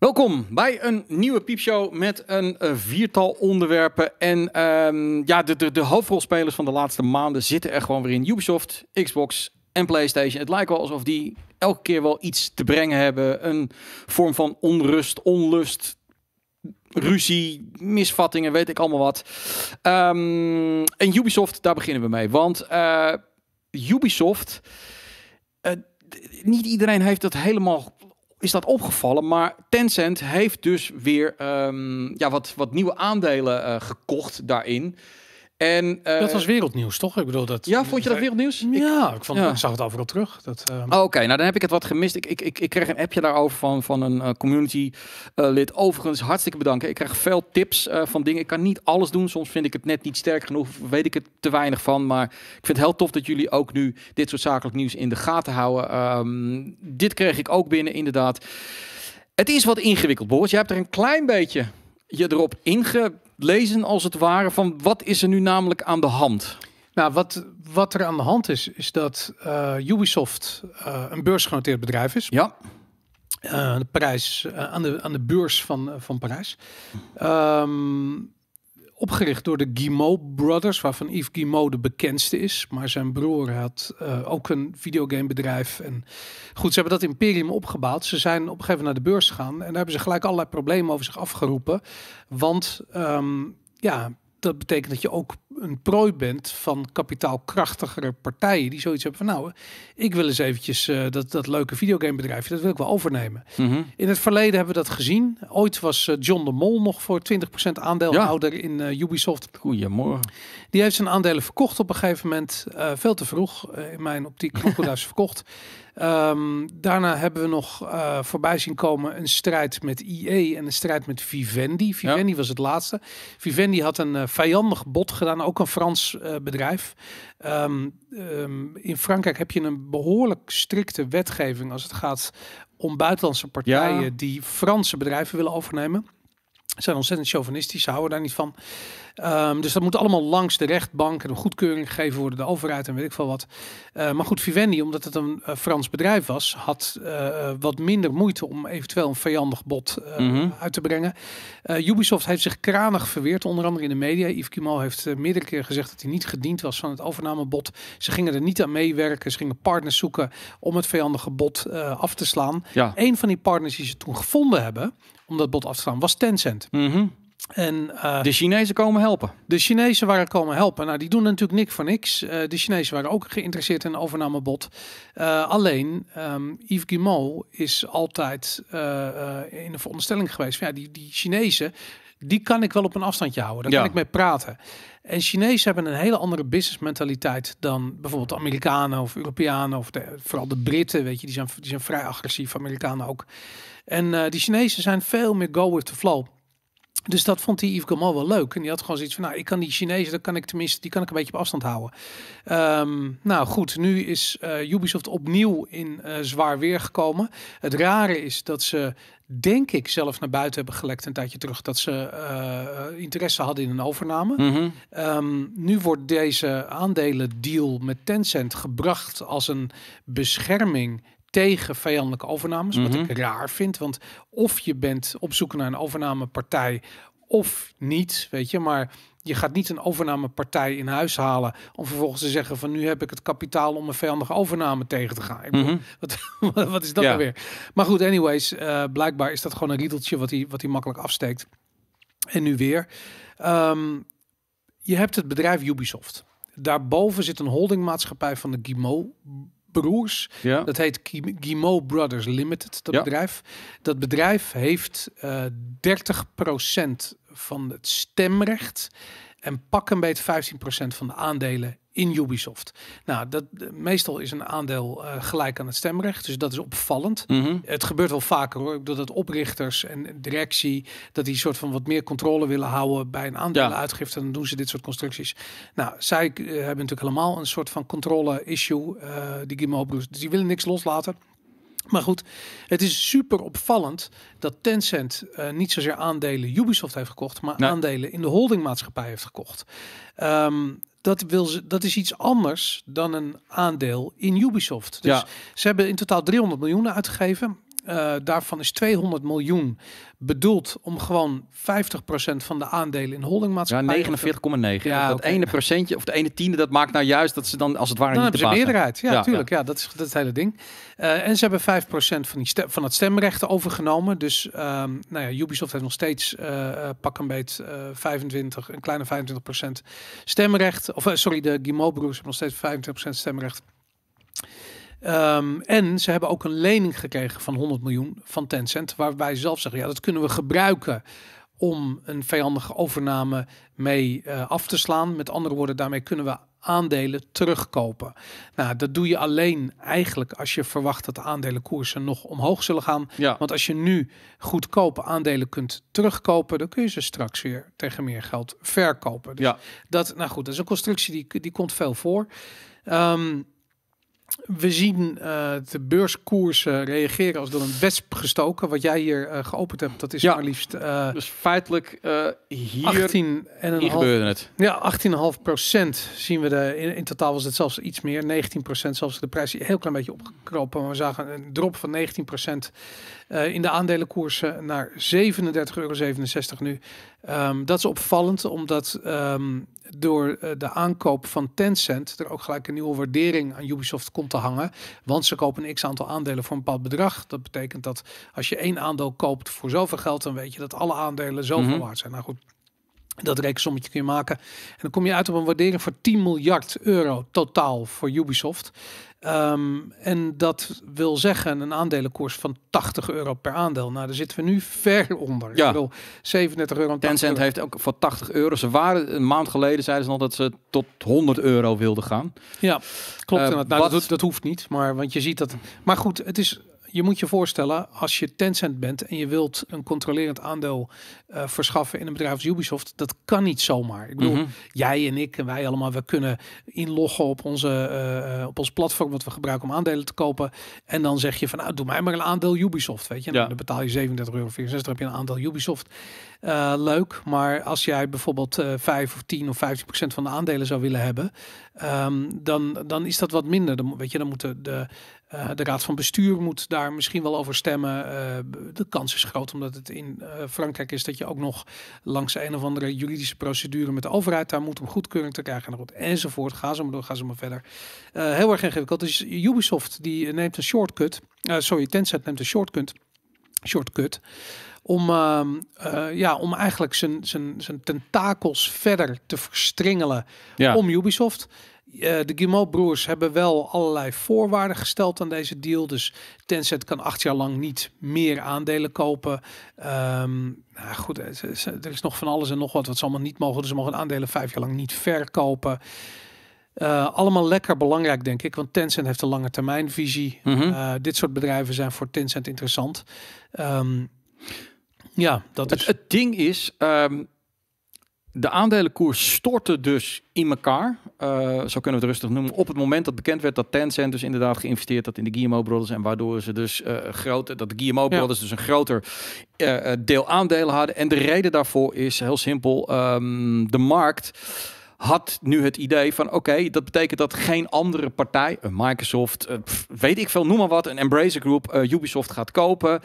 Welkom bij een nieuwe piepshow met een eh, viertal onderwerpen. En ehm, ja, de, de, de hoofdrolspelers van de laatste maanden zitten er gewoon weer in. Ubisoft, Xbox en PlayStation. Het lijkt wel alsof die elke keer wel iets te brengen hebben. Een vorm van onrust, onlust, ruzie, misvattingen, weet ik allemaal wat. Ehm, en Ubisoft, daar beginnen we mee. Want eh, Ubisoft... Eh, niet iedereen heeft dat helemaal is dat opgevallen. Maar Tencent heeft dus weer ehm, ja, wat, wat nieuwe aandelen eh, gekocht daarin. En, dat was eh, wereldnieuws, toch? Ik bedoel, dat, ja, vond je dat wereldnieuws? Ja, ik, vond, ik zag het overal terug. uh... Oké, nou dan heb ik het wat gemist. Ik, ik, ik, kreeg een appje daarover van, van een uh, community lid. Overigens, hartstikke bedanken. Ik krijg veel tips van dingen. Ik kan niet alles doen. Soms vind ik het net niet sterk genoeg. Weet ik het te weinig van. Maar ik vind het heel tof dat jullie ook nu dit soort zakelijk nieuws in de gaten houden. Ehm, dit kreeg ik ook binnen, inderdaad. Het is wat ingewikkeld, Boris. Je hebt er een klein beetje je erop inge lezen als het ware van wat is er nu namelijk aan de hand? Nou, wat, wat er aan de hand is, is dat eh, Ubisoft eh, een beursgenoteerd bedrijf is. Ja. Eh, de prijs, aan, de, aan de beurs van, van Parijs. Ehm, opgericht door de Guimau Brothers, waarvan Yves Guimau de bekendste is. Maar zijn broer had eh, ook een videogamebedrijf. En goed, ze hebben dat imperium opgebouwd. Ze zijn op een gegeven moment naar de beurs gegaan. En daar hebben ze gelijk allerlei problemen over zich afgeroepen. Want ehm, ja, dat betekent dat je ook een prooi bent van kapitaalkrachtigere partijen die zoiets hebben van nou, ik wil eens eventjes eh, dat, dat leuke videogamebedrijfje, dat wil ik wel overnemen. Mhm. In het verleden hebben we dat gezien. Ooit was eh, John de Mol nog voor 20% aandeelhouder in uh, Ubisoft. Goedemorgen. Die heeft zijn aandelen verkocht op een gegeven moment, veel te vroeg in mijn optiek, krokodils verkocht. Ehm, daarna hebben we nog voorbij zien komen een strijd met IE en een strijd met Vivendi. Vivendi was het laatste. Vivendi had een vijandig bod gedaan ook een Frans eh, bedrijf. Ehm, ehm, in Frankrijk heb je een behoorlijk strikte wetgeving als het gaat om buitenlandse partijen die Franse bedrijven willen overnemen. Ze zijn ontzettend chauvinistisch, ze houden daar niet van. Ehm, dus dat moet allemaal langs de rechtbank en een goedkeuring gegeven worden, de overheid en weet ik veel wat. Eh, maar goed, Vivendi, omdat het een eh, Frans bedrijf was, had eh, wat minder moeite om eventueel een vijandig bod mhm. uit te brengen. Ubisoft heeft zich kranig verweerd, onder andere in de media. Yves Kimo heeft meerdere keer gezegd dat hij niet gediend was van het overnamebod. Ze gingen er niet aan meewerken, ze gingen partners zoeken om het vijandige bod af te slaan. Ja. Een van die partners die ze toen gevonden hebben om dat bod af te slaan was Tencent. Mm en, eh, de Chinezen komen helpen. De Chinezen waren komen helpen. Nou, die doen natuurlijk niks voor niks. Eh, de Chinezen waren ook geïnteresseerd in een overnamebod. Uh, alleen, um, Yves Guillemot is altijd in de veronderstelling geweest ja, die, die Chinezen, die kan ik wel op een afstandje houden. Daar kan ik mee praten. En Chinezen hebben een hele andere business mentaliteit dan bijvoorbeeld Amerikanen of Europeanen of de, vooral de Britten, weet je, die zijn, die zijn vrij agressief, Amerikanen ook. En die Chinezen zijn veel meer go with the flow. Dus dat vond die Yves Gamal wel leuk. En die had gewoon zoiets van, nou, ik kan die Chinezen, dat kan ik tenminste, die kan ik een beetje op afstand houden. Ehm, nou goed, nu is eh, Ubisoft opnieuw in eh, zwaar weer gekomen. Het rare is dat ze, denk ik, zelf naar buiten hebben gelekt een tijdje terug. Dat ze eh, interesse hadden in een overname. Mhm. Ehm, nu wordt deze deal met Tencent gebracht als een bescherming tegen vijandelijke overnames. Wat ik mhm. raar vind. Want of je bent op zoek naar een overnamepartij of niet, weet je. Maar je gaat niet een overnamepartij in huis halen om vervolgens te zeggen van nu heb ik het kapitaal om een vijandige overname tegen te gaan. Mhm. wat, wat, is dat nou weer? Maar goed, anyways, eh, blijkbaar is dat gewoon een riedeltje wat hij, wat hij makkelijk afsteekt. En nu weer. Ehm, je hebt het bedrijf Ubisoft. Daarboven zit een holdingmaatschappij van de Guillemot broers. Ja. Dat heet Guimau Brothers Limited, dat bedrijf. Dat bedrijf heeft uh, eh, 30% van het stemrecht en pak een beetje 15% van de aandelen in Ubisoft. Nou, dat eh, meestal is een aandeel eh, gelijk aan het stemrecht, dus dat is opvallend. Mhm. Het gebeurt wel vaker hoor. Ik dat oprichters en directie dat die soort van wat meer controle willen houden bij een aandeeluitgifte, ja. dan doen ze dit soort constructies. Nou, zij eh, hebben natuurlijk helemaal een soort van controle-issue uh, die Gimo Dus die willen niks loslaten. Maar goed, het is super opvallend dat Tencent niet zozeer aandelen Ubisoft heeft gekocht, maar aandelen in de holdingmaatschappij heeft gekocht. Ehm, dat, wil, dat is iets anders dan een aandeel in Ubisoft. Dus ja. ze hebben in totaal 300 miljoen uitgegeven. Uh, daarvan is 200 miljoen bedoeld om gewoon 50% van de aandelen in holdingmaatschappijen... Ja, 49,9. Ja, dat ene procentje of de ene tiende, dat maakt nou juist dat ze dan als het ware nou, niet de meerderheid. Ja, tuurlijk. Ja. ja. dat is dat het hele ding. Eh, en ze hebben 5% van, die van het stemrecht overgenomen. Dus ehm, nou ja, Ubisoft heeft nog steeds eh, pak een beet 25, een kleine 25% stemrecht. Of sorry, de Guillemot broers hebben nog steeds 25% stemrecht. Ehm, en ze hebben ook een lening gekregen van 100 miljoen van Tencent, waarbij ze zelf zeggen, ja, dat kunnen we gebruiken om een vijandige overname mee eh, af te slaan. Met andere woorden, daarmee kunnen we aandelen terugkopen. Nou, dat doe je alleen eigenlijk als je verwacht dat de aandelenkoersen nog omhoog zullen gaan. Ja. Want als je nu goedkope aandelen kunt terugkopen, dan kun je ze straks weer tegen meer geld verkopen. Dus ja. dat, nou goed, dat is een constructie die, die komt veel voor. Um, we zien eh, de beurskoersen reageren als door een wesp gestoken. Wat jij hier eh, geopend hebt, dat is ja, maar liefst... Eh, dus feitelijk hier, 18 en een hier half, gebeurde het. Ja, 18,5 procent zien we. De, in, totaal was het zelfs iets meer, 19 procent. Zelfs de prijs een heel klein beetje opgekropen. Maar we zagen een drop van 19 procent in de aandelenkoersen naar 37,67 euro nu. Ehm, dat is opvallend, omdat ehm, door de aankoop van Tencent... er ook gelijk een nieuwe waardering aan Ubisoft komt komt te hangen. Want ze kopen een x aantal aandelen voor een bepaald bedrag. Dat betekent dat als je één aandeel koopt voor zoveel geld, dan weet je dat alle aandelen zoveel mhm. waard zijn. Nou goed. Dat rekensommetje kun je maken. En dan kom je uit op een waardering voor 10 miljard euro totaal voor Ubisoft. Ehm, en dat wil zeggen een aandelenkoers van 80 euro per aandeel. Nou, daar zitten we nu ver onder. Ja. Ik bedoel, 37 euro. Tencent euro. heeft ook voor 80 euro. Ze waren een maand geleden, zeiden ze al dat ze tot 100 euro wilden gaan. Ja, klopt. Uh, dat, nou, dat, hoeft niet. Maar, want je ziet dat... Maar goed, het is je moet je voorstellen, als je Tencent bent en je wilt een controlerend aandeel eh, verschaffen in een bedrijf als Ubisoft, dat kan niet zomaar. Ik bedoel, mhm. jij en ik en wij allemaal, we kunnen inloggen op, onze, eh, eh, op ons platform wat we gebruiken om aandelen te kopen. En dan zeg je van, nou, doe mij maar een aandeel Ubisoft, weet je. Dan betaal je 37,64 euro, dan heb je een aandeel Ubisoft. leuk, maar als jij bijvoorbeeld 5 of 10 of 15 procent van de aandelen zou willen hebben, ehm, dan, dan is dat wat minder. Dan, weet je, dan moeten de eh, de raad van bestuur moet daar misschien wel over stemmen. Eh, de kans is groot, omdat het in eh, Frankrijk is dat je ook nog langs een of andere juridische procedure met de overheid daar moet om goedkeuring te krijgen. enzovoort. Ga ze maar door, ga ze maar verder. heel erg ingewikkeld. Dus Ubisoft die neemt een shortcut. sorry, Tencent neemt een shortcut. Shortcut. Om, ehm, ja, om eigenlijk zijn tentakels verder te verstrengelen om Ubisoft. Eh, de Guillemot-broers hebben wel allerlei voorwaarden gesteld aan deze deal. Dus Tencent kan acht jaar lang niet meer aandelen kopen. Ehm, nou goed, eh, er is nog van alles en nog wat wat ze allemaal niet mogen. Dus ze mogen aandelen vijf jaar lang niet verkopen. Eh, allemaal lekker belangrijk, denk ik. Want Tencent heeft een lange termijnvisie. Mm dit soort bedrijven zijn voor Tencent interessant. Ehm, ja, dat het, is... Het ding is... Ehm, de aandelenkoers stortte dus in elkaar, eh, zo kunnen we het rustig noemen, op het moment dat bekend werd dat Tencent dus inderdaad geïnvesteerd had in de Guillermo Brothers en waardoor ze dus eh, groter, dat de Guillermo Brothers dus een groter eh, deel aandelen hadden. En de reden daarvoor is heel simpel, ehm, de markt had nu het idee van oké, dat betekent dat geen andere partij, een eh, Microsoft, eh, weet ik veel, noem maar wat, een Embracer Group, eh, Ubisoft gaat kopen.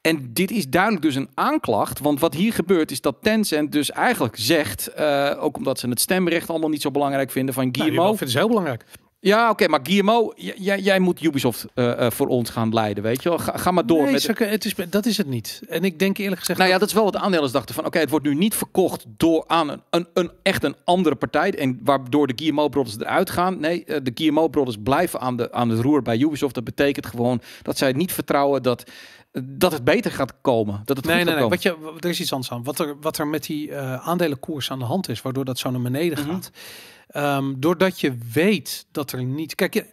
En dit is duidelijk dus een aanklacht, want wat hier gebeurt is dat Tencent dus eigenlijk zegt, ook omdat ze het stemrecht allemaal niet zo belangrijk vinden van Guillermo. Nou, ik vind het heel belangrijk. Ja, oké, maar Guillermo, jij, moet Ubisoft eh, eh, voor ons gaan leiden, weet je wel. Ga, ga maar door. Nee, het is, dat is het niet. En ik denk eerlijk gezegd... Nou ja, dat is wel wat aandeelers dachten van, oké, het wordt nu niet verkocht door aan een, een, echt een andere partij. En waardoor de Guillermo Brothers eruit gaan. Nee, eh, de Guillermo Brothers blijven aan, de, aan het roer bij Ubisoft. Dat betekent gewoon dat zij niet vertrouwen dat dat het beter gaat komen. Dat het nee, goed nee, nee. Wat je, er is iets anders aan. Wat er, wat er met die aandelenkoers aan de hand is, waardoor dat zo naar beneden mhm. gaat Ehm, doordat je weet dat er niet. Kijk, je,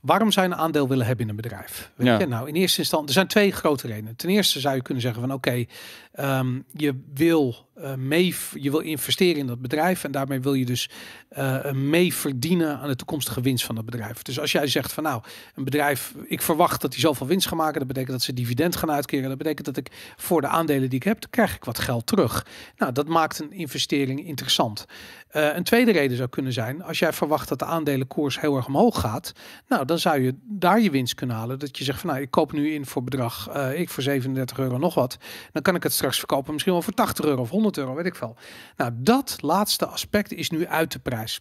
waarom zou je een aandeel willen hebben in een bedrijf? Weet ja. je? Nou, in eerste instantie, er zijn twee grote redenen. Ten eerste zou je kunnen zeggen van oké, ehm, je wil uh, mee, je wil investeren in dat bedrijf en daarmee wil je dus uh, mee verdienen aan de toekomstige winst van dat bedrijf. Dus als jij zegt van nou, een bedrijf, ik verwacht dat die zoveel winst gaan maken, dat betekent dat ze dividend gaan uitkeren, dat betekent dat ik voor de aandelen die ik heb, krijg ik wat geld terug. Nou, dat maakt een investering interessant. Eh, een tweede reden zou kunnen zijn als jij verwacht dat de aandelenkoers heel erg omhoog gaat, nou dan zou je daar je winst kunnen halen. Dat je zegt van nou ik koop nu in voor bedrag, eh, ik voor 37 euro nog wat. Dan kan ik het straks verkopen misschien wel voor 80 euro of 100 euro, weet ik veel. Nou dat laatste aspect is nu uit de prijs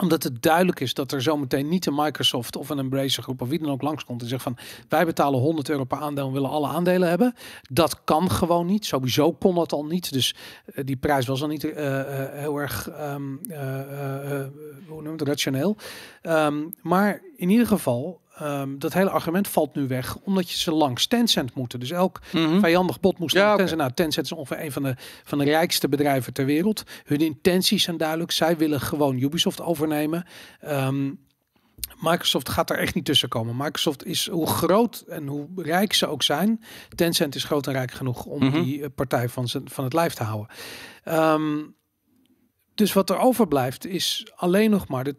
omdat het duidelijk is dat er zometeen niet een Microsoft of een Embrace groep of wie dan ook langskomt en zegt van wij betalen 100 euro per aandeel en willen alle aandelen hebben. Dat kan gewoon niet. Sowieso kon dat al niet. Dus eh, die prijs was al niet eh, eh, heel erg ehm, hoe noem het, rationeel. Um, maar in ieder geval, Ehm, dat hele argument valt nu weg, omdat je ze langs Tencent moeten. Dus elk mhm. vijandig bot moest ja, Tencent. Nou, Tencent is ongeveer een van de, van de rijkste bedrijven ter wereld. Hun intenties zijn duidelijk. Zij willen gewoon Ubisoft overnemen. Ehm, Microsoft gaat daar echt niet tussen komen. Microsoft is, hoe groot en hoe rijk ze ook zijn, Tencent is groot en rijk genoeg om mhm. die eh, partij van, van het lijf te houden. Ehm, dus wat er overblijft is alleen nog maar de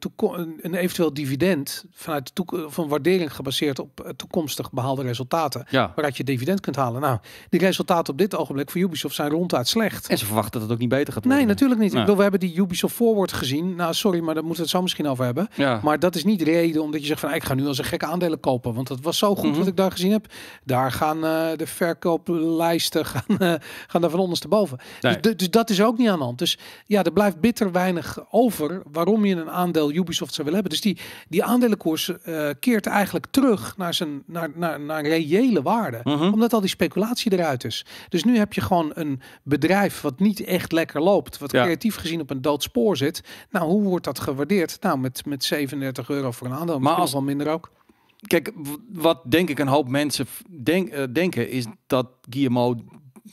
een eventueel dividend vanuit de van waardering gebaseerd op eh, toekomstig behaalde resultaten. Ja. Waaruit je dividend kunt halen. Nou, die resultaten op dit ogenblik voor Ubisoft zijn ronduit slecht. En ze verwachten dat het ook niet beter gaat worden. Nee, natuurlijk niet. Ik bedoel, we hebben die Ubisoft Forward gezien. Nou, sorry, maar daar moeten we het zo misschien over hebben. Ja. Maar dat is niet de reden omdat je zegt van ik ga nu als een gekke aandelen kopen. Want dat was zo goed mhm. wat ik daar gezien heb. Daar gaan eh, de verkooplijsten gaan, eh, gaan daar van ondersteboven. Nee. Dus, dus dat is ook niet aan de hand. Dus ja, er blijft binnen bitter weinig over waarom je een aandeel Ubisoft zou willen hebben. Dus die, die aandelenkoers eh, keert eigenlijk terug naar, zijn, naar, naar, naar reële waarde. Mhm. Omdat al die speculatie eruit is. Dus nu heb je gewoon een bedrijf wat niet echt lekker loopt. Wat creatief gezien op een dood spoor zit. Nou, hoe wordt dat gewaardeerd? Nou, met, met 37 euro voor een aandeel. Maar als al minder ook. Kijk, wat denk ik een hoop mensen eh, denken is dat Guillermo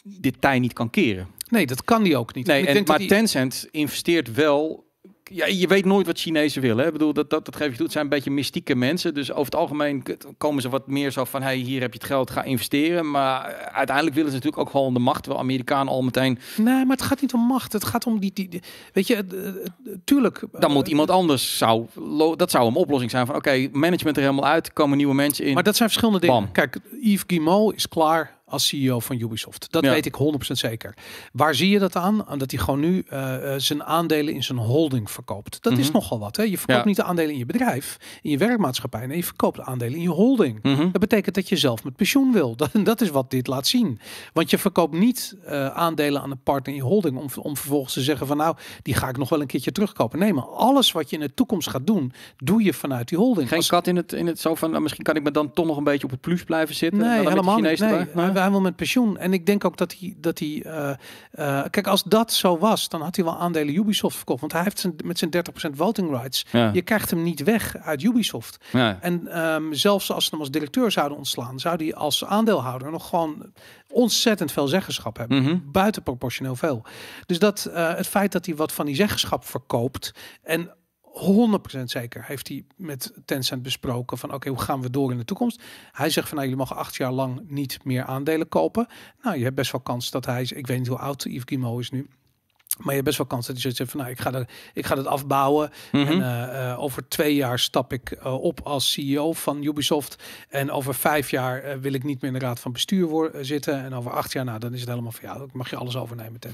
dit tij niet kan keren. Nee, dat kan die ook niet. Nee, maar Tencent investeert wel ja, je weet nooit wat Chinezen willen. Hè? Ik bedoel, dat, dat, dat geef je toe. Het zijn een beetje mystieke mensen. Dus over het algemeen komen ze wat meer zo van... Hey, hier heb je het geld, ga investeren. Maar uiteindelijk willen ze natuurlijk ook gewoon de macht. Wel Amerikanen al meteen... Nee, maar het gaat niet om macht. Het gaat om die... die, weet je, tuurlijk... Dan moet eh, iemand anders... Zou, dat zou een oplossing zijn van... Oké, management er helemaal uit. Komen nieuwe mensen in. Maar dat zijn verschillende dingen. Kijk, Yves Guimau is klaar als CEO van Ubisoft. Dat weet ik 100% zeker. Waar zie je dat aan? Dat hij gewoon nu eh, eh, zijn aandelen in zijn holding verkoopt. Dat is mhm. nogal wat. Hè? Je verkoopt niet de aandelen in je bedrijf, in je werkmaatschappij. Nee, je verkoopt de aandelen in je holding. Mhm. Dat betekent dat je zelf met pensioen wil. Dat, is wat dit laat zien. Want je verkoopt niet eh, aandelen aan een partner in je holding om, om vervolgens te zeggen van nou, die ga ik nog wel een keertje terugkopen. Nee, maar alles wat je in de toekomst gaat doen, doe je vanuit die holding. Geen kat in het, in het zo van, nou, misschien kan ik me dan toch nog een beetje op het plus blijven zitten. Nee, nou, helemaal niet. Nee. Nee hij wil met pensioen. En ik denk ook dat hij. Dat hij eh, eh, kijk, als dat zo was, dan had hij wel aandelen Ubisoft verkocht. Want hij heeft zijn, met zijn 30% voting rights. Je krijgt hem niet weg uit Ubisoft. Ja. En ehm, zelfs als ze hem als directeur zouden ontslaan, zou hij als aandeelhouder nog gewoon ontzettend veel zeggenschap hebben. Mm -hmm. Buitenproportioneel veel. Dus dat eh, het feit dat hij wat van die zeggenschap verkoopt. En 100% zeker heeft hij met Tencent besproken van oké, hoe gaan we door in de toekomst? Hij zegt van nou, jullie mogen acht jaar lang niet meer aandelen kopen. Nou, je hebt best wel kans dat hij, ik weet niet hoe oud Yves Guillemot is nu, maar je hebt best wel kans dat je zoiets van, nou, ik ga, dat, ik ga dat afbouwen. En mhm. eh, eh, over twee jaar stap ik eh, op als CEO van Ubisoft. En over vijf jaar wil ik niet meer in de raad van bestuur zitten. En over acht jaar, nou, dan is het helemaal van, ja, dan mag je alles overnemen.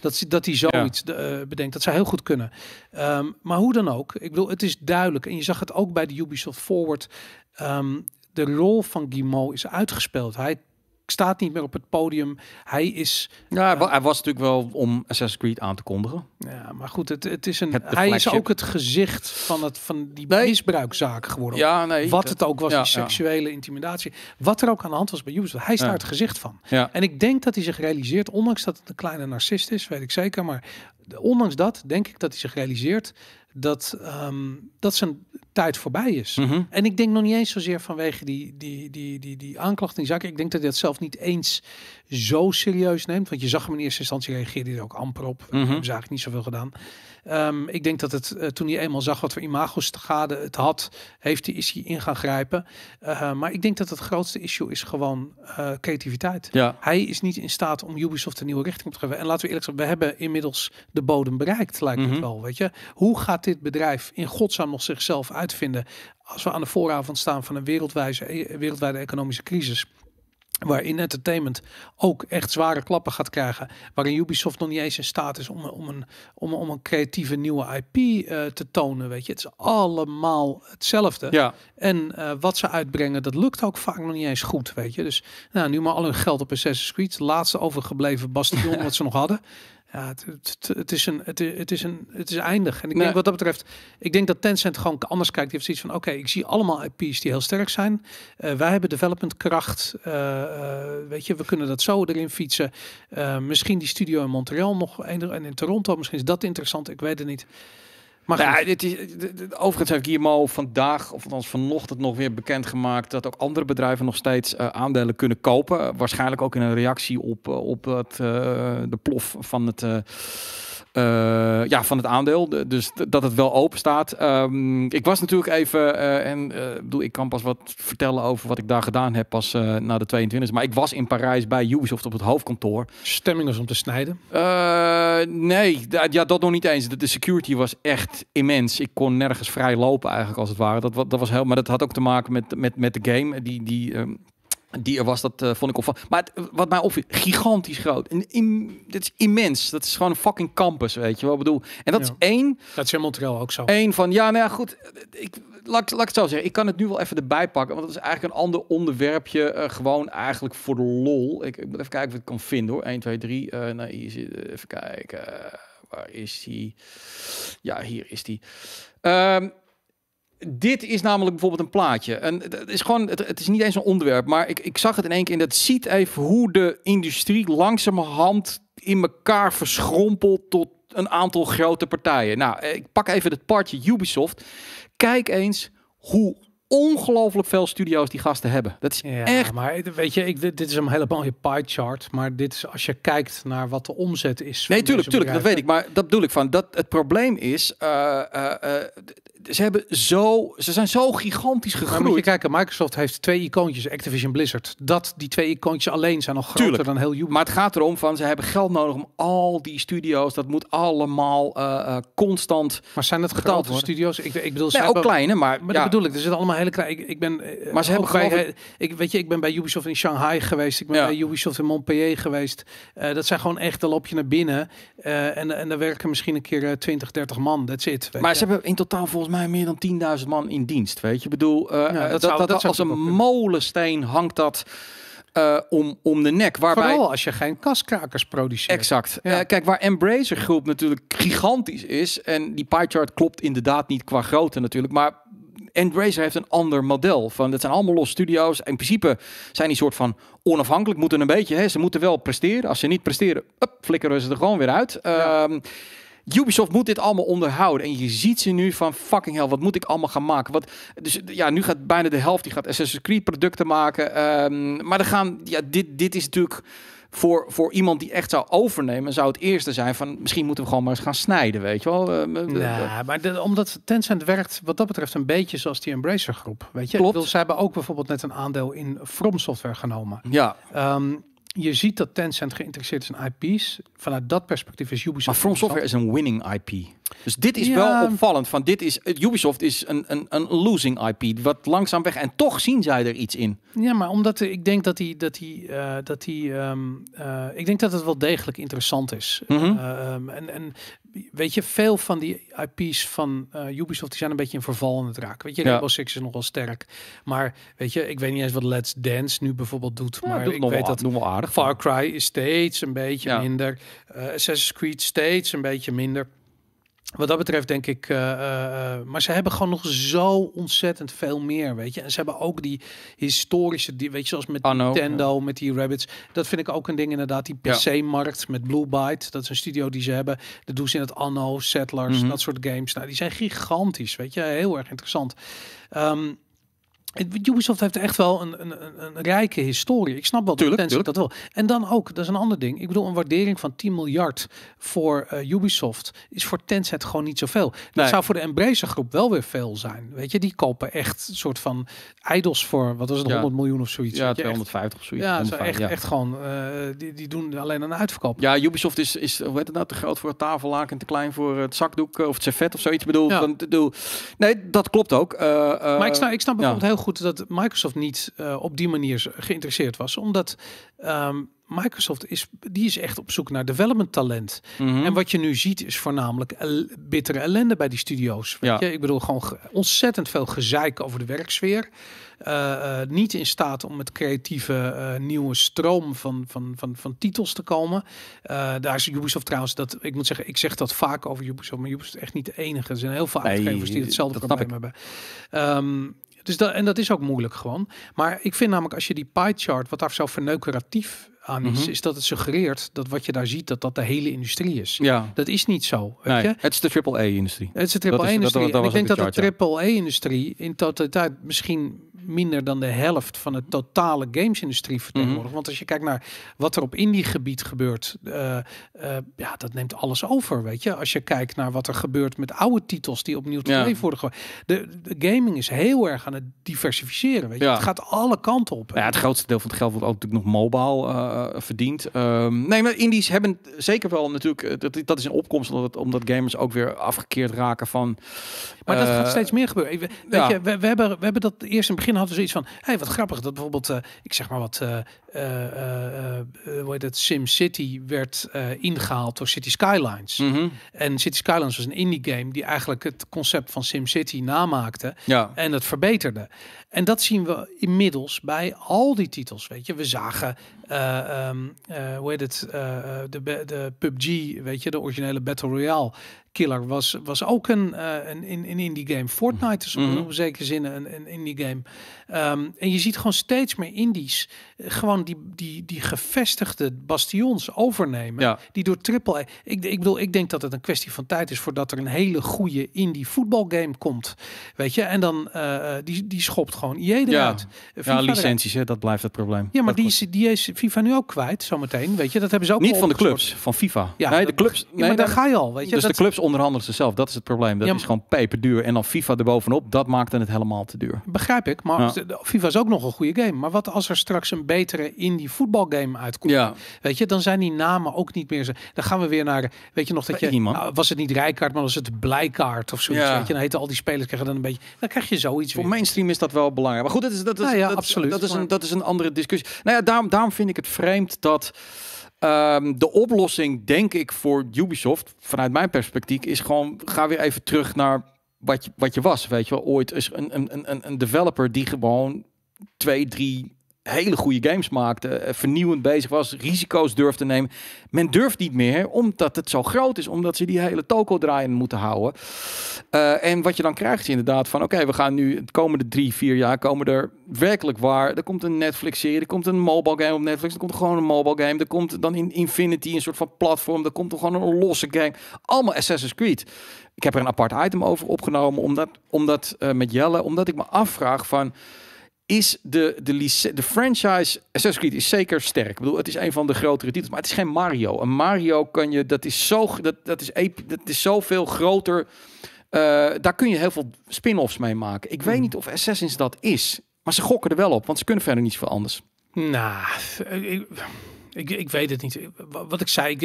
dat, dat hij zoiets bedenkt, dat zou heel goed kunnen. Ehm, maar hoe dan ook, ik wil, het is duidelijk. En je zag het ook bij de Ubisoft Forward. Ehm, de rol van Guillemot is uitgespeeld. Hij staat niet meer op het podium. Hij is. Ja, hij, eh, hij was natuurlijk wel om Assassin's Creed aan te kondigen. Ja, maar goed, het, het is een. hij is ook het gezicht van, het, van die nee. geworden. Ja, nee, wat het ook was, die seksuele intimidatie. Wat er ook aan de hand was bij Ubisoft. Hij staat het gezicht van. En ik denk dat hij zich realiseert, ondanks dat het een kleine narcist is, weet ik zeker. Maar ondanks dat denk ik dat hij zich realiseert dat, ehm, dat zijn tijd voorbij is. Mhm. En ik denk nog niet eens zozeer vanwege die, die, die, die, die aanklacht in zaken. Ik denk dat hij dat zelf niet eens zo serieus neemt. Want je zag hem in eerste instantie reageerde hij er ook amper op. Mm -hmm. eigenlijk niet zoveel gedaan. Ehm, ik denk dat het, eh, toen hij eenmaal zag wat voor imagos schade het had, heeft hij, is hij in gaan grijpen. Ehm, maar ik denk dat het grootste issue is gewoon eh, creativiteit. Ja. Hij is niet in staat om Ubisoft een nieuwe richting op te geven. En laten we eerlijk zijn, we hebben inmiddels de bodem bereikt, lijkt het mhm. wel. Weet je? Hoe gaat dit bedrijf in godsnaam nog zichzelf uitvinden als we aan de vooravond staan van een wereldwijze, eh, wereldwijde economische crisis? waarin entertainment ook echt zware klappen gaat krijgen. Waarin Ubisoft nog niet eens in staat is om, om, een, om, om een creatieve nieuwe IP eh, te tonen. Weet je, het is allemaal hetzelfde. Ja. En eh, wat ze uitbrengen, dat lukt ook vaak nog niet eens goed. Weet je, dus nou, nu maar al hun geld op Assassin's Creed, laatste overgebleven bastion wat ze nog hadden. Ja, het, het, is een, het, het, is een, het is eindig. En ik denk wat dat betreft, ik denk dat Tencent gewoon anders kijkt. Die heeft zoiets van, oké, ik zie allemaal IP's die heel sterk zijn. Eh, wij hebben developmentkracht. Uh, weet je, we kunnen dat zo erin fietsen. misschien die studio in Montreal nog, en in Toronto, misschien is dat interessant, ik weet het niet. Maar ja, nou, dit is, overigens heeft Guillermo vandaag, of althans vanochtend, nog weer bekendgemaakt dat ook andere bedrijven nog steeds eh, aandelen kunnen kopen. Waarschijnlijk ook in een reactie op, eh, op het, eh, de plof van het. ja, van het aandeel. Dus dat het wel open staat. Ehm, ik was natuurlijk even, en bedoel, ik kan pas wat vertellen over wat ik daar gedaan heb pas na de 22 Maar ik was in Parijs bij Ubisoft op het hoofdkantoor. Stemming is om te snijden? nee, ja, dat nog niet eens. de security was echt immens. Ik kon nergens vrij lopen eigenlijk als het ware. Dat, dat was heel, maar dat had ook te maken met, met, met de game. Die, die, ehm, die er was, dat eh, vond ik opvallend. Maar wat mij opviel, gigantisch groot. En dit is immens. Dat is gewoon een fucking campus, weet je wat Ik bedoel, en dat is één. Dat is in Montreal ook zo. Eén van, ja, nou goed. Ik, laat, ik het zo zeggen. Ik kan het nu wel even erbij pakken. Want dat is eigenlijk een ander onderwerpje. Eh, gewoon eigenlijk voor de lol. Ik, ik moet even kijken of ik het kan vinden hoor. 1, 2, 3. nou, hier zit, even kijken waar is die? Ja, hier is die. Ehm, dit is namelijk bijvoorbeeld een plaatje. En het is gewoon, het, het is niet eens een onderwerp, maar ik, ik zag het in één keer. En dat ziet even hoe de industrie langzamerhand in elkaar verschrompelt tot een aantal grote partijen. Nou, ik pak even het partje Ubisoft. Kijk eens hoe ongelooflijk veel studio's die gasten hebben. Dat is echt. Maar weet je, ik, dit, dit is een hele mooie pie chart. Maar dit is als je kijkt naar wat de omzet is. Nee, tuurlijk, tuurlijk. Dat weet ik. Maar dat bedoel ik van. Dat het probleem is. Eh, eh, eh, ze, hebben zo, ze zijn zo gigantisch gegroeid. je kijken, Microsoft heeft twee icoontjes, Activision Blizzard. Dat, die twee icoontjes alleen zijn nog groter dan heel Ubisoft. Maar het gaat erom van, ze hebben geld nodig om al die studio's. Dat moet allemaal constant Maar zijn het grote studio's? Ik, ik bedoel, nee, ze ook kleine, maar, maar ja. dat bedoel ik. Er zitten allemaal ik, ik ben. Eh, maar ze hebben bij, eh, ik... weet je, ik ben bij Ubisoft in Shanghai geweest. Ik ben bij Ubisoft in Montpellier geweest. Eh, dat zijn gewoon echt. een lopje naar binnen uh, en en daar werken misschien een keer 20, 30 man. That's it. Maar je. ze hebben in totaal volgens mij meer dan 10.000 man in dienst. Weet je, bedoel, dat, dat, zou, dat, als een molensteen hangt dat. om, om de nek. Waarbij... Vooral als je geen kaskrakers produceert. Exact. Ja. kijk, waar Embracer Groep natuurlijk gigantisch is... en die pie chart klopt inderdaad niet qua grootte natuurlijk... maar Embracer heeft een ander model. Van, dat zijn allemaal los studio's. In principe zijn die soort van onafhankelijk. Moeten een beetje, hè, ze moeten wel presteren. Als ze niet presteren, up, flikkeren ze er gewoon weer uit. Ehm, Ubisoft moet dit allemaal onderhouden. En je ziet ze nu van fucking hell, wat moet ik allemaal gaan maken? Wat, dus ja, nu gaat bijna de helft, die gaat Assassin's Creed producten maken. Ehm, maar dan gaan, ja, dit, dit is natuurlijk voor, voor iemand die echt zou overnemen, zou het eerste zijn van misschien moeten we gewoon maar eens gaan snijden, weet je wel. Eh, eh, eh, ja, maar omdat Tencent werkt wat dat betreft een beetje zoals die Embracer groep, weet je. Klopt. ze hebben ook bijvoorbeeld net een aandeel in From Software genomen. Ja. Ehm, je ziet dat Tencent geïnteresseerd is in IP's. Vanuit dat perspectief is Ubisoft. Maar From Software is een winning IP. Dus dit is wel opvallend. Van dit is, Ubisoft is een, een, een losing IP. Wat langzaam weg. En toch zien zij er iets in. Ja, maar omdat ik denk dat die. Dat die, eh, dat die ehm, eh, ik denk dat het wel degelijk interessant is. Mm en, en weet je, veel van die IP's van eh, Ubisoft die zijn een beetje in verval aan het raken. Weet je, Rainbow ja. Six is nog wel sterk. Maar weet je, ik weet niet eens wat Let's Dance nu bijvoorbeeld doet. maar ik weet dat wel aardig. Far Cry is steeds een beetje minder. Eh, Assassin's Creed steeds een beetje minder wat dat betreft denk ik, eh, eh, eh, maar ze hebben gewoon nog zo ontzettend veel meer, weet je. En ze hebben ook die historische, die, weet je, zoals met Anno, Nintendo, met die Rabbits. Dat vind ik ook een ding inderdaad, die PC-markt met Blue Byte. Dat is een studio die ze hebben. De doen ze in het Anno, Settlers, mhm. dat soort games. Nou, die zijn gigantisch, weet je. Heel erg interessant. Ehm, Ubisoft heeft echt wel een, een, een, rijke historie. Ik snap wel tuurlijk, de tuurlijk. dat wel. En dan ook, dat is een ander ding. Ik bedoel, een waardering van 10 miljard voor eh, Ubisoft is voor Tencent gewoon niet zoveel. Dat zou voor de Embracer groep wel weer veel zijn. Weet je, die kopen echt een soort van idols voor, wat was het, 100 miljoen of zoiets. Ja, 250 of zoiets. Ja, 150, echt, echt gewoon, eh, die, die doen alleen een uitverkoop. Ja, Ubisoft is, is hoe heet het nou, te groot voor het tafellaken en te klein voor het zakdoek eh, of het servet of zoiets. bedoel, ja. van, nee, dat klopt ook. maar ik snap, ik snap bijvoorbeeld heel goed goed dat Microsoft niet eh, op die manier geïnteresseerd was. Omdat ehm, Microsoft is, die is echt op zoek naar development talent. Mhm. En wat je nu ziet is voornamelijk bittere ellende bij die studio's. Weet ja. je? Ik bedoel, gewoon ontzettend veel gezeik over de werksfeer. Eh, eh, niet in staat om met creatieve nieuwe stroom van, van, van, van titels te komen. daar is Ubisoft trouwens, dat, ik moet zeggen, ik zeg dat vaak over Ubisoft, maar Ubisoft is echt niet de enige. Er zijn heel veel uitgevers nee, die hetzelfde probleem hebben. Ehm, dus dat, en dat is ook moeilijk gewoon. Maar ik vind namelijk als je die pie chart, wat daar zo verneukeratief aan is, mhm. is dat het suggereert dat wat je daar ziet, dat dat de hele industrie is. Ja. Dat is niet zo. Weet nee, Het is de triple A industrie Het is de triple industrie ik denk dat de triple A industrie in totaliteit misschien minder dan de helft van de totale gamesindustrie vertegenwoordigt. Mm Want als je kijkt naar wat er op indie gebied gebeurt, eh, eh, ja, dat neemt alles over, weet je. Als je kijkt naar wat er gebeurt met oude titels die opnieuw te leven worden. De, de, gaming is heel erg aan het diversificeren, weet je. Het gaat alle kanten op. Ja, het grootste deel van het geld wordt ook natuurlijk nog mobile uh, verdiend. Ehm, nee, maar indies hebben zeker wel natuurlijk, dat, dat is een opkomst omdat, omdat gamers ook weer afgekeerd raken van... Maar dat gaat steeds meer gebeuren. Weet je, we, hebben, we hebben dat eerst in het begin hadden ze iets van, hey, wat grappig dat bijvoorbeeld, eh, ik zeg maar wat, uh, hoe heet het, Sim City werd ingehaald door City Skylines. Mhm. En City Skylines was een indie game die eigenlijk het concept van Sim City namaakte ja. en het verbeterde. En dat zien we inmiddels bij al die titels, weet je. We zagen eh, ehm, eh, hoe heet het? Eh, de, de PUBG, weet je, de originele Battle Royale killer was, was ook een, een, in, in indie game. Fortnite is mhm. op een op zekere zin een, een indie game. Ehm, en je ziet gewoon steeds meer indies gewoon die, die, die gevestigde bastions overnemen. Ja. Die door triple... ik, ik bedoel, ik denk dat het een kwestie van tijd is voordat er een hele goede indie voetbalgame komt. Weet je, en dan die, die schopt gewoon je uit Ja, licenties, hè, dat blijft het probleem. Ja, maar die, die is, FIFA nu ook kwijt, zometeen. Weet je, dat hebben ze ook Niet van de clubs, van FIFA. Ja, nee, de clubs. Nee, ja, maar daar dan, ga je al. Weet je, dus de clubs onderhandelen zelf. dat is het probleem. Dat is gewoon peperduur. En dan FIFA erbovenop, dat maakt het helemaal te duur. Begrijp ik, maar FIFA is ook nog een goede game. Maar wat als er straks een betere in die voetbalgame uitkomt? Weet je, dan zijn die namen ook niet meer Dan gaan we weer naar, weet je nog dat je, nou, was het niet rijkaart, maar was het Blijkaart of zoiets. Weet je, dan heten al die spelers krijgen dan een beetje, dan krijg je zoiets Voor mainstream is dat wel belangrijk. Maar goed, dat is, dat is, dat, absoluut. is, een, dat is een andere discussie. Nou ja, daarom, daarom vind ik ik het vreemd dat ehm, de oplossing, denk ik, voor Ubisoft, vanuit mijn perspectief, is gewoon ga weer even terug naar wat je, wat je was. Weet je wel, ooit is een, een, een, een developer die gewoon twee, drie hele goede games maakte, eh, vernieuwend bezig was, risico's durfde te nemen. Men durft niet meer, omdat het zo groot is, omdat ze die hele toko draaien moeten houden. Eh, en wat je dan krijgt is inderdaad van, oké, we gaan nu, het komende drie, vier jaar komen er werkelijk waar, er komt een Netflix-serie, er komt een mobile game op Netflix, er komt gewoon een mobile game, er komt dan in Infinity een soort van platform, er komt er gewoon een losse game. Allemaal Assassin's Creed. Ik heb er een apart item over opgenomen, omdat, omdat eh, met Jelle, omdat ik me afvraag van is de, de, de franchise Assassin's Creed is zeker sterk. Ik bedoel, het is een van de grotere titels, maar het is geen Mario. Een Mario kan je, dat is zo, dat, dat is, dat is zoveel groter. Eh, daar kun je heel veel spin-offs mee maken. Ik weet hmm. niet of Assassin's dat is, maar ze gokken er wel op, want ze kunnen verder niets voor anders. Nou, nah, ik, ik weet het niet. Wat ik zei,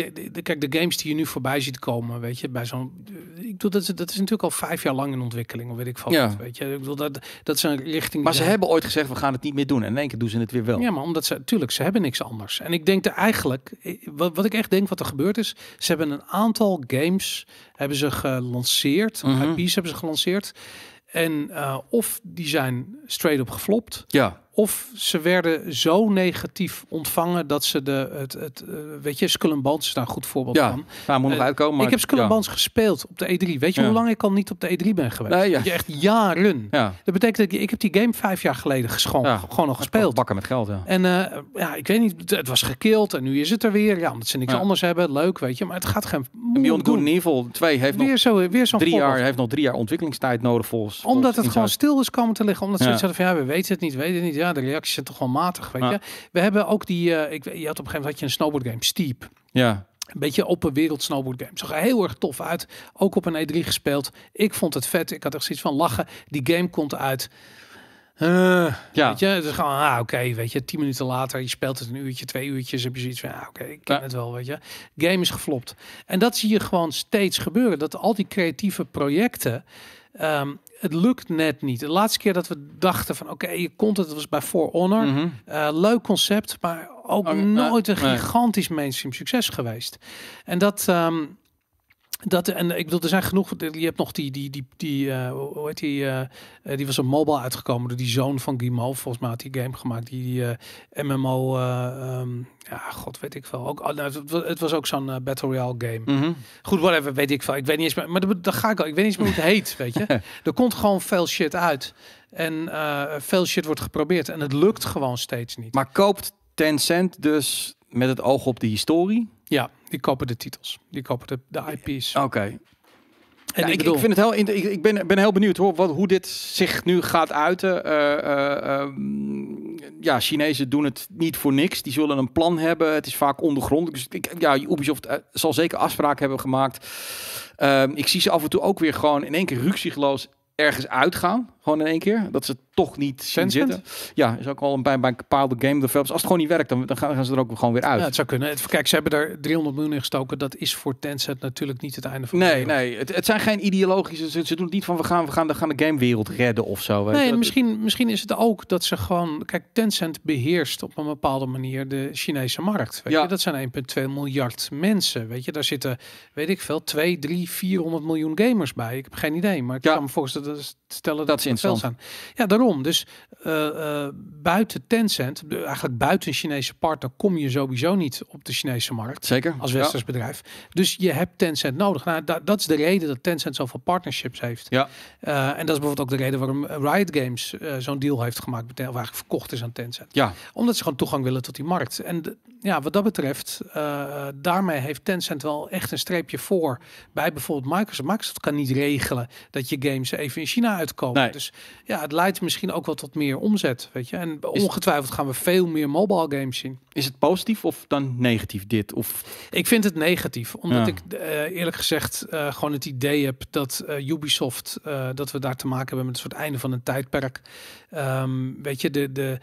kijk, de games die je nu voorbij ziet komen, weet je, bij zo'n. Eh, ik bedoel, dat, dat is natuurlijk al vijf jaar lang in ontwikkeling, of weet ik van. Ja. weet je, ik bedoel, dat, dat is richting. Maar ze hebben ooit gezegd, we gaan het niet meer doen. En in één keer doen ze het weer wel. Ja, maar omdat ze, tuurlijk, ze hebben niks anders. En ik denk dat eigenlijk, eh, wat, wat ik echt denk wat er gebeurd is, ze hebben een aantal games hebben ze gelanceerd, mm IP's hebben ze gelanceerd. En eh, of die zijn straight op geflopt. Ja. Of ze werden zo negatief ontvangen dat ze de, het, het eh, weet je, Skull Bones is daar een goed voorbeeld ja, van. Ja, moet nog eh, uitkomen. ik heb Skull ja. Bones gespeeld op de E3. Weet je hoe lang ik al niet op de E3 ben geweest? Nee, ja. Echt jaren. Ja. Dat betekent dat ik, heb die game vijf jaar geleden geschonken, gewoon nog gespeeld. Bakken met geld, ja. En eh, ja, ik weet niet, het was gekild en nu is het er weer. Ja, omdat ze niks anders hebben. Leuk, weet je. Maar het gaat geen Beyond Good Neville. Evil 2 heeft weer nog, zo, weer zo'n drie jaar, heeft nog drie jaar ontwikkelingstijd nodig volgens Omdat het gewoon stil is komen te liggen. Omdat ze zelf van, ja, we weten het niet, weten het niet. Ja, ja, de reacties zijn toch wel matig, weet je. We hebben ook die, uh, ik, je had op een gegeven moment had je een snowboard game, Steep. Ja. Een beetje open wereld snowboard game. Zag er heel erg tof uit. Ook op een E3 gespeeld. Ik vond het vet. Ik had echt zoiets van lachen. Die game komt uit. Eh, ja. Weet je, het is gewoon, ah, oké, weet je, tien minuten later, je speelt het een uurtje, twee uurtjes, heb je zoiets van, ah, oké, ik ken het wel, weet je. Game is geflopt. En dat zie je gewoon steeds gebeuren, dat al die creatieve projecten, Ehm, het lukt net niet. De laatste keer dat we dachten van oké, okay, je content was bij For Honor. Mhm. Eh, leuk concept, maar ook nooit een gigantisch mainstream succes geweest. En dat, ehm, dat, en ik bedoel, er zijn genoeg. Je hebt nog die, die, die, die eh, hoe heet die? Eh, eh, die was een mobile uitgekomen die zoon van Guimau. Volgens mij had die game gemaakt. Die MMO, ehm, ja, god weet ik veel. Ook, oh, nou, het was ook zo'n Battle Royale game. Mhm. Goed, whatever, weet ik veel. Ik weet niet eens meer. Maar dat, ga ik al. Ik weet niet eens meer hoe het heet, weet je. Er komt gewoon veel shit uit. En veel shit wordt geprobeerd. En het lukt gewoon steeds niet. Maar koopt Tencent dus met het oog op de historie? Ja, die kopen de titels. Die kopen de, de IP's. Oké. En ik, ik, vind het heel ik, ik ben, ben heel benieuwd hoor, wat, hoe dit zich nu gaat uiten. Eh, eh, ehm, ja, Chinezen doen het niet voor niks. Die zullen een plan hebben. Het is vaak ondergrond. Dus ik, ja, Ubisoft eh, zal zeker afspraken hebben gemaakt. Ehm, ik zie ze af en toe ook weer gewoon in één keer ruksigloos ergens uitgaan. Gewoon in één keer. Dat ze toch niet zien zitten. Ja, is ook al een, bij, een bepaalde game developers. Als het gewoon niet werkt, dan, dan gaan ze er ook gewoon weer uit. Ja, het zou kunnen. Kijk, ze hebben er 300 miljoen in gestoken. Dat is voor Tencent natuurlijk niet het einde van Nee, nee. Het, het, zijn geen ideologische... Ze, ze, doen het niet van we gaan, we gaan, de, gaan de gamewereld redden of zo. nee, misschien, misschien is het ook dat ze gewoon... Kijk, Tencent beheerst op een bepaalde manier de Chinese markt. Weet ja. je? Dat zijn 1,2 miljard mensen. Weet je, daar zitten, weet ik veel, 2, 3, 400 miljoen gamers bij. Ik heb geen idee, maar ik ja. kan me voorstellen dat stellen dat, ze in het staan. Ja, daarom. Dus eh, eh, buiten Tencent, eigenlijk buiten Chinese partner, kom je sowieso niet op de Chinese markt. Zeker. Als westers bedrijf. Dus je hebt Tencent nodig. Nou, dat is de reden dat Tencent zoveel partnerships heeft. Ja. Eh, en dat is bijvoorbeeld ook de reden waarom Riot Games zo'n deal heeft gemaakt, of eigenlijk verkocht is aan Tencent. Ja. Omdat ze gewoon toegang willen tot die markt. En ja, wat dat betreft, daarmee heeft Tencent wel echt een streepje voor bij bijvoorbeeld Microsoft. Microsoft kan niet regelen dat je games even in China uitkomen. Dus ja, het leidt misschien ook wel tot meer omzet, weet je. En ongetwijfeld gaan we veel meer mobile games zien. Is het positief of dan negatief dit? Of... Ik vind het negatief, omdat ik eh, eerlijk gezegd eh, gewoon het idee heb dat eh, Ubisoft, dat we daar te maken hebben met een soort einde van een tijdperk. Ehm, weet je, de, de,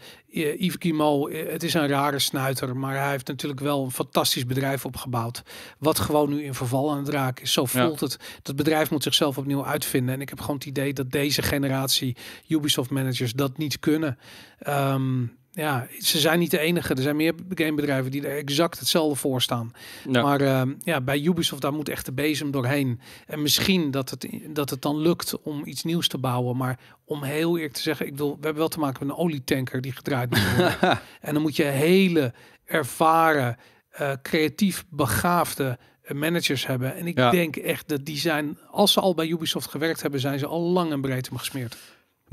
Yves Guillemot, eh, het is een rare snuiter, maar hij heeft natuurlijk wel een fantastisch bedrijf opgebouwd. Wat gewoon nu in verval aan het raken is. Zo voelt het. Dat bedrijf moet zichzelf opnieuw uitvinden. En ik heb gewoon het idee dat deze generatie Ubisoft managers dat niet kunnen. Ehm, ja, ze zijn niet de enige. Er zijn meer gamebedrijven die er exact hetzelfde voor staan. Maar ehm, ja, bij Ubisoft, daar moet echt de bezem doorheen. En misschien dat het, dat het dan lukt om iets nieuws te bouwen. Maar om heel eerlijk te zeggen, ik bedoel, we hebben wel te maken met een olietanker die gedraaid moet worden. en dan moet je hele ervaren, eh, creatief begaafde eh, managers hebben. En ik denk echt dat die zijn, als ze al bij Ubisoft gewerkt hebben, zijn ze al lang en breed om gesmeerd.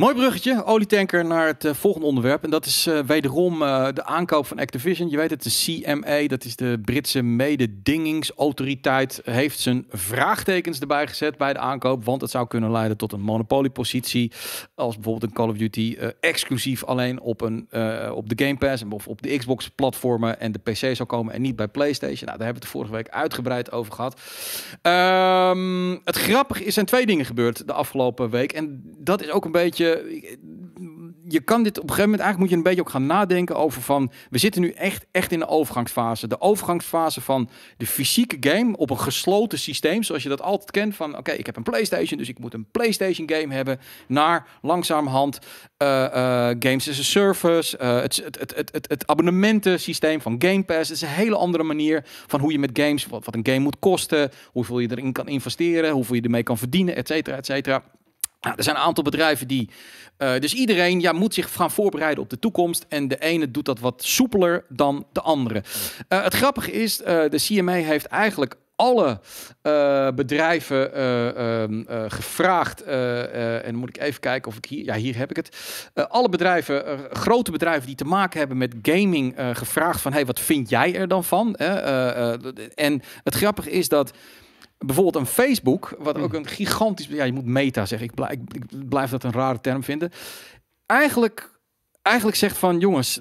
Mooi bruggetje, olietanker, naar het eh, volgende onderwerp. En dat is eh, wederom eh, de aankoop van Activision. Je weet het, de CMA, dat is de Britse mededingingsautoriteit, heeft zijn vraagtekens erbij gezet bij de aankoop. Want het zou kunnen leiden tot een monopoliepositie. Als bijvoorbeeld een Call of Duty exclusief alleen op, een, op de Game Pass of op de Xbox-platformen en de PC zou komen en niet bij PlayStation. Nou, daar hebben we het vorige week uitgebreid over gehad. Ehm, het grappige is, zijn twee dingen gebeurd de afgelopen week. En dat is ook een beetje je kan dit op een gegeven moment eigenlijk moet je een beetje ook gaan nadenken over van we zitten nu echt, echt in de overgangsfase. De overgangsfase van de fysieke game op een gesloten systeem, zoals je dat altijd kent van oké, ik heb een PlayStation, dus ik moet een PlayStation game hebben naar langzamerhand uh, games as a service, eh, het, het, het, het, abonnementensysteem van Game Pass. Het is een hele andere manier van hoe je met games, wat, wat een game moet kosten, hoeveel je erin kan investeren, hoeveel je ermee kan verdienen, et cetera, et cetera. Nou, er zijn een aantal bedrijven die. Eh, dus iedereen ja, moet zich gaan voorbereiden op de toekomst. En de ene doet dat wat soepeler dan de andere. Eh, het grappige is, eh, de CMA heeft eigenlijk alle bedrijven ehm, gevraagd. en dan moet ik even kijken of ik hier. Ja, hier heb ik het. alle bedrijven, grote bedrijven die te maken hebben met gaming, gevraagd van: hey, wat vind jij er dan van? en het grappige is dat bijvoorbeeld een Facebook, wat ook mm. een gigantisch, ja, je moet meta zeggen, ik, blijf, ik blijf dat een rare term vinden. Eigenlijk eigenlijk zegt van jongens,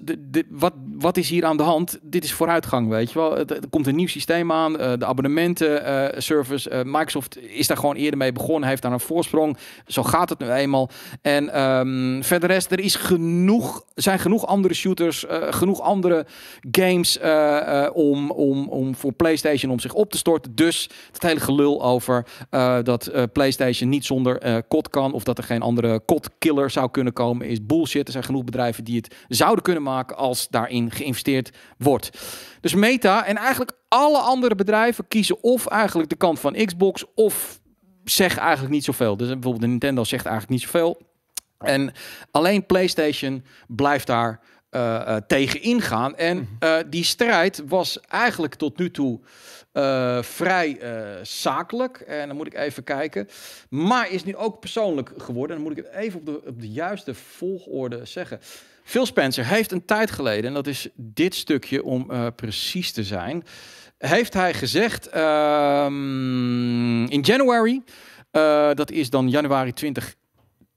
wat, wat is hier aan de hand? Dit is vooruitgang, weet je wel. Er, komt een nieuw systeem aan, eh, de abonnementen eh, service eh, Microsoft is daar gewoon eerder mee begonnen, heeft daar een voorsprong. Zo gaat het nu eenmaal. En ehm, verder rest, er is genoeg, zijn genoeg andere shooters, genoeg andere games om, om, om voor PlayStation om zich op te storten. Dus het hele gelul over dat PlayStation niet zonder kot kan of dat er geen andere killer zou kunnen komen is bullshit. Er zijn genoeg bedrijven die het zouden kunnen maken als daarin geïnvesteerd wordt. Dus Meta en eigenlijk alle andere bedrijven kiezen of eigenlijk de kant van Xbox of zeggen eigenlijk niet zoveel. Dus bijvoorbeeld de Nintendo zegt eigenlijk niet zoveel. En alleen PlayStation blijft daar eh, eh, tegen ingaan. En mhm. eh, die strijd was eigenlijk tot nu toe eh, vrij eh, zakelijk. En dan moet ik even kijken. Maar is nu ook persoonlijk geworden. En dan moet ik het even op de, op de juiste volgorde zeggen. Phil Spencer heeft een tijd geleden, en dat is dit stukje om eh, precies te zijn, heeft hij gezegd ehm, in januari, dat is dan januari 20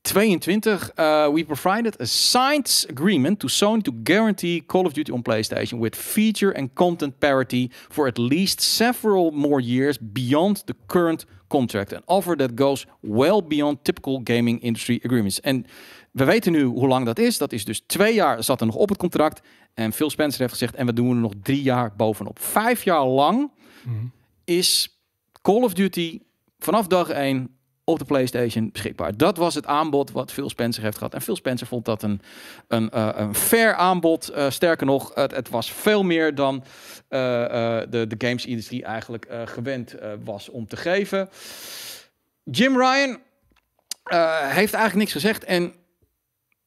22, uh, eh, we provided a signed agreement to Sony to guarantee Call of Duty on PlayStation with feature and content parity for at least several more years beyond the current contract. An offer that goes well beyond typical gaming industry agreements. En we weten nu hoe lang dat is. Dat is dus twee jaar zat er nog op het contract. En Phil Spencer heeft gezegd, en we doen er nog drie jaar bovenop. Vijf jaar lang mhm. is Call of Duty vanaf dag één op de PlayStation beschikbaar. Dat was het aanbod wat Phil Spencer heeft gehad. En Phil Spencer vond dat een, een, eh, een fair aanbod. Eh, sterker nog, het, het, was veel meer dan eh, de, de games-industrie eigenlijk gewend was om te geven. Jim Ryan heeft eigenlijk niks gezegd. En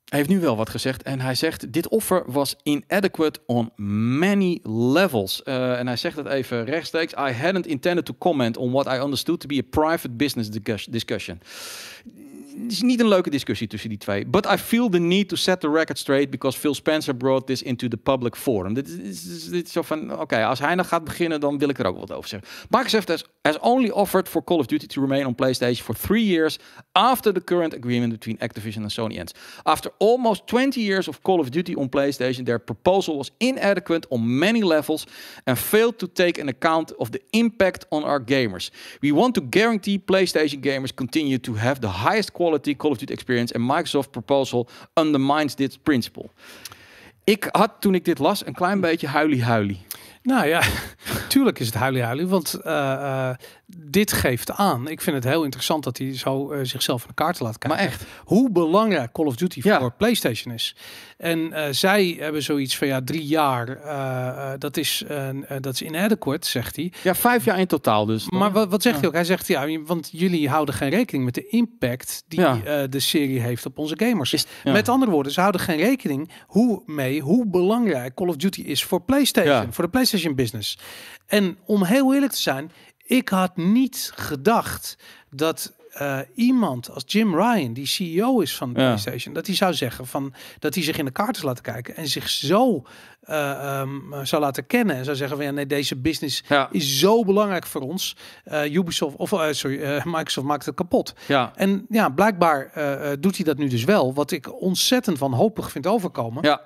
hij heeft nu wel wat gezegd en hij zegt: Dit offer was inadequate on many levels. Eh, en hij zegt het even rechtstreeks: I hadn't intended to comment on what I understood to be a private business discussion is niet een leuke discussie tussen die twee. But I feel the need to set the record straight because Phil Spencer brought this into the public forum. Dit is, dit is van, oké, als hij nog gaat beginnen, dan wil ik er ook wat over zeggen. Microsoft has, has only offered for Call of Duty to remain on PlayStation for three years after the current agreement between Activision and Sony ends. After almost 20 years of Call of Duty on PlayStation, their proposal was inadequate on many levels and failed to take an account of the impact on our gamers. We want to guarantee PlayStation gamers continue to have the highest quality quality Call of Duty experience en Microsoft proposal undermines this principle. Ik had toen ik dit las een klein beetje huilie-huilie. Nou ja, tuurlijk is het huilie-huilie. Want eh, eh, dit geeft aan. Ik vind het heel interessant dat hij zo eh, zichzelf van de kaart laat kijken. Maar echt. Hoe belangrijk Call of Duty voor PlayStation is. En eh, zij hebben zoiets van ja, drie jaar. Eh, dat, is, dat is inadequate, zegt hij. Ja, vijf jaar in totaal dus. Maar wat, wat zegt hij ook? Hij zegt ja, want jullie houden geen rekening met de impact die de serie heeft op onze gamers. Is, met andere woorden, ze houden geen rekening hoe mee hoe belangrijk Call of Duty is voor PlayStation, voor de PlayStation business. En om heel eerlijk te zijn, ik had niet gedacht dat eh, iemand als Jim Ryan, die CEO is van ja. PlayStation, dat hij zou zeggen van dat hij zich in de kaarten laat kijken en zich zo eh, ehm, zou laten kennen en zou zeggen van ja, nee, deze business ja. is zo belangrijk voor ons. Uh, Ubisoft of sorry, Microsoft maakt het kapot. Ja. En ja, blijkbaar doet hij dat nu dus wel, wat ik ontzettend van wanhopig vind overkomen. Ja.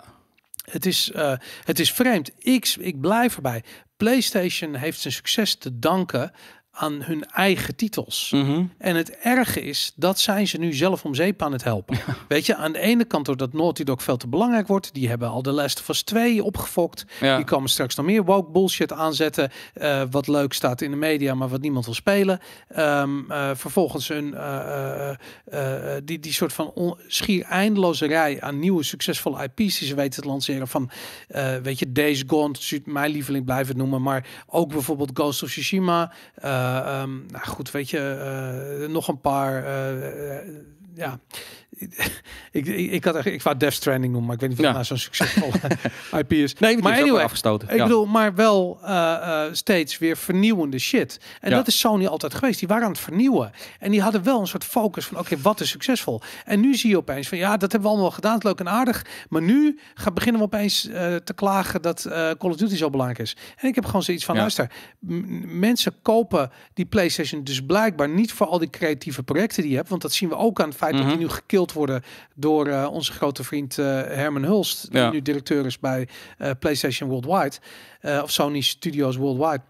Het is, eh, het is vreemd. Ik, ik blijf erbij. PlayStation heeft zijn succes te danken aan hun eigen titels. Mhm. En het erge is, dat zijn ze nu zelf om zeep aan het helpen. Weet je, aan de ene kant doordat Naughty Dog veel te belangrijk wordt. Die hebben al de Last van Us 2 opgefokt. Die komen straks nog meer woke bullshit aanzetten. Eh, wat leuk staat in de media, maar wat niemand wil spelen. Ehm, eh, vervolgens een eh, die, die soort van schier eindeloze rij aan nieuwe succesvolle IP's die ze weten te lanceren. Van, weet je, Days Gone, mijn lieveling blijven noemen. Maar ook bijvoorbeeld Ghost of Tsushima. Ehm, eh, ehm, nou goed, weet je, eh, nog een paar eh, ja, ik, ik, had ik wou Death Stranding noemen, maar ik weet niet of ja. nou zo'n succesvol IP is. Nee, maar is anyway, afgestoten. Ik bedoel, maar wel eh, eh, steeds weer vernieuwende shit. En dat is Sony altijd geweest. Die waren aan het vernieuwen. En die hadden wel een soort focus van, oké, wat is succesvol? En nu zie je opeens van, ja, dat hebben we allemaal gedaan, leuk en aardig. Maar nu gaan beginnen we opeens uh, te klagen dat Call of Duty zo belangrijk is. En ik heb gewoon zoiets van, luister, mensen kopen die PlayStation dus blijkbaar niet voor al die creatieve projecten die je hebt. Want dat zien we ook aan het feit dat mhm. die nu gekild worden door eh, onze grote vriend eh, Herman Hulst, die nu directeur is bij eh, PlayStation Worldwide of Sony Studios Worldwide.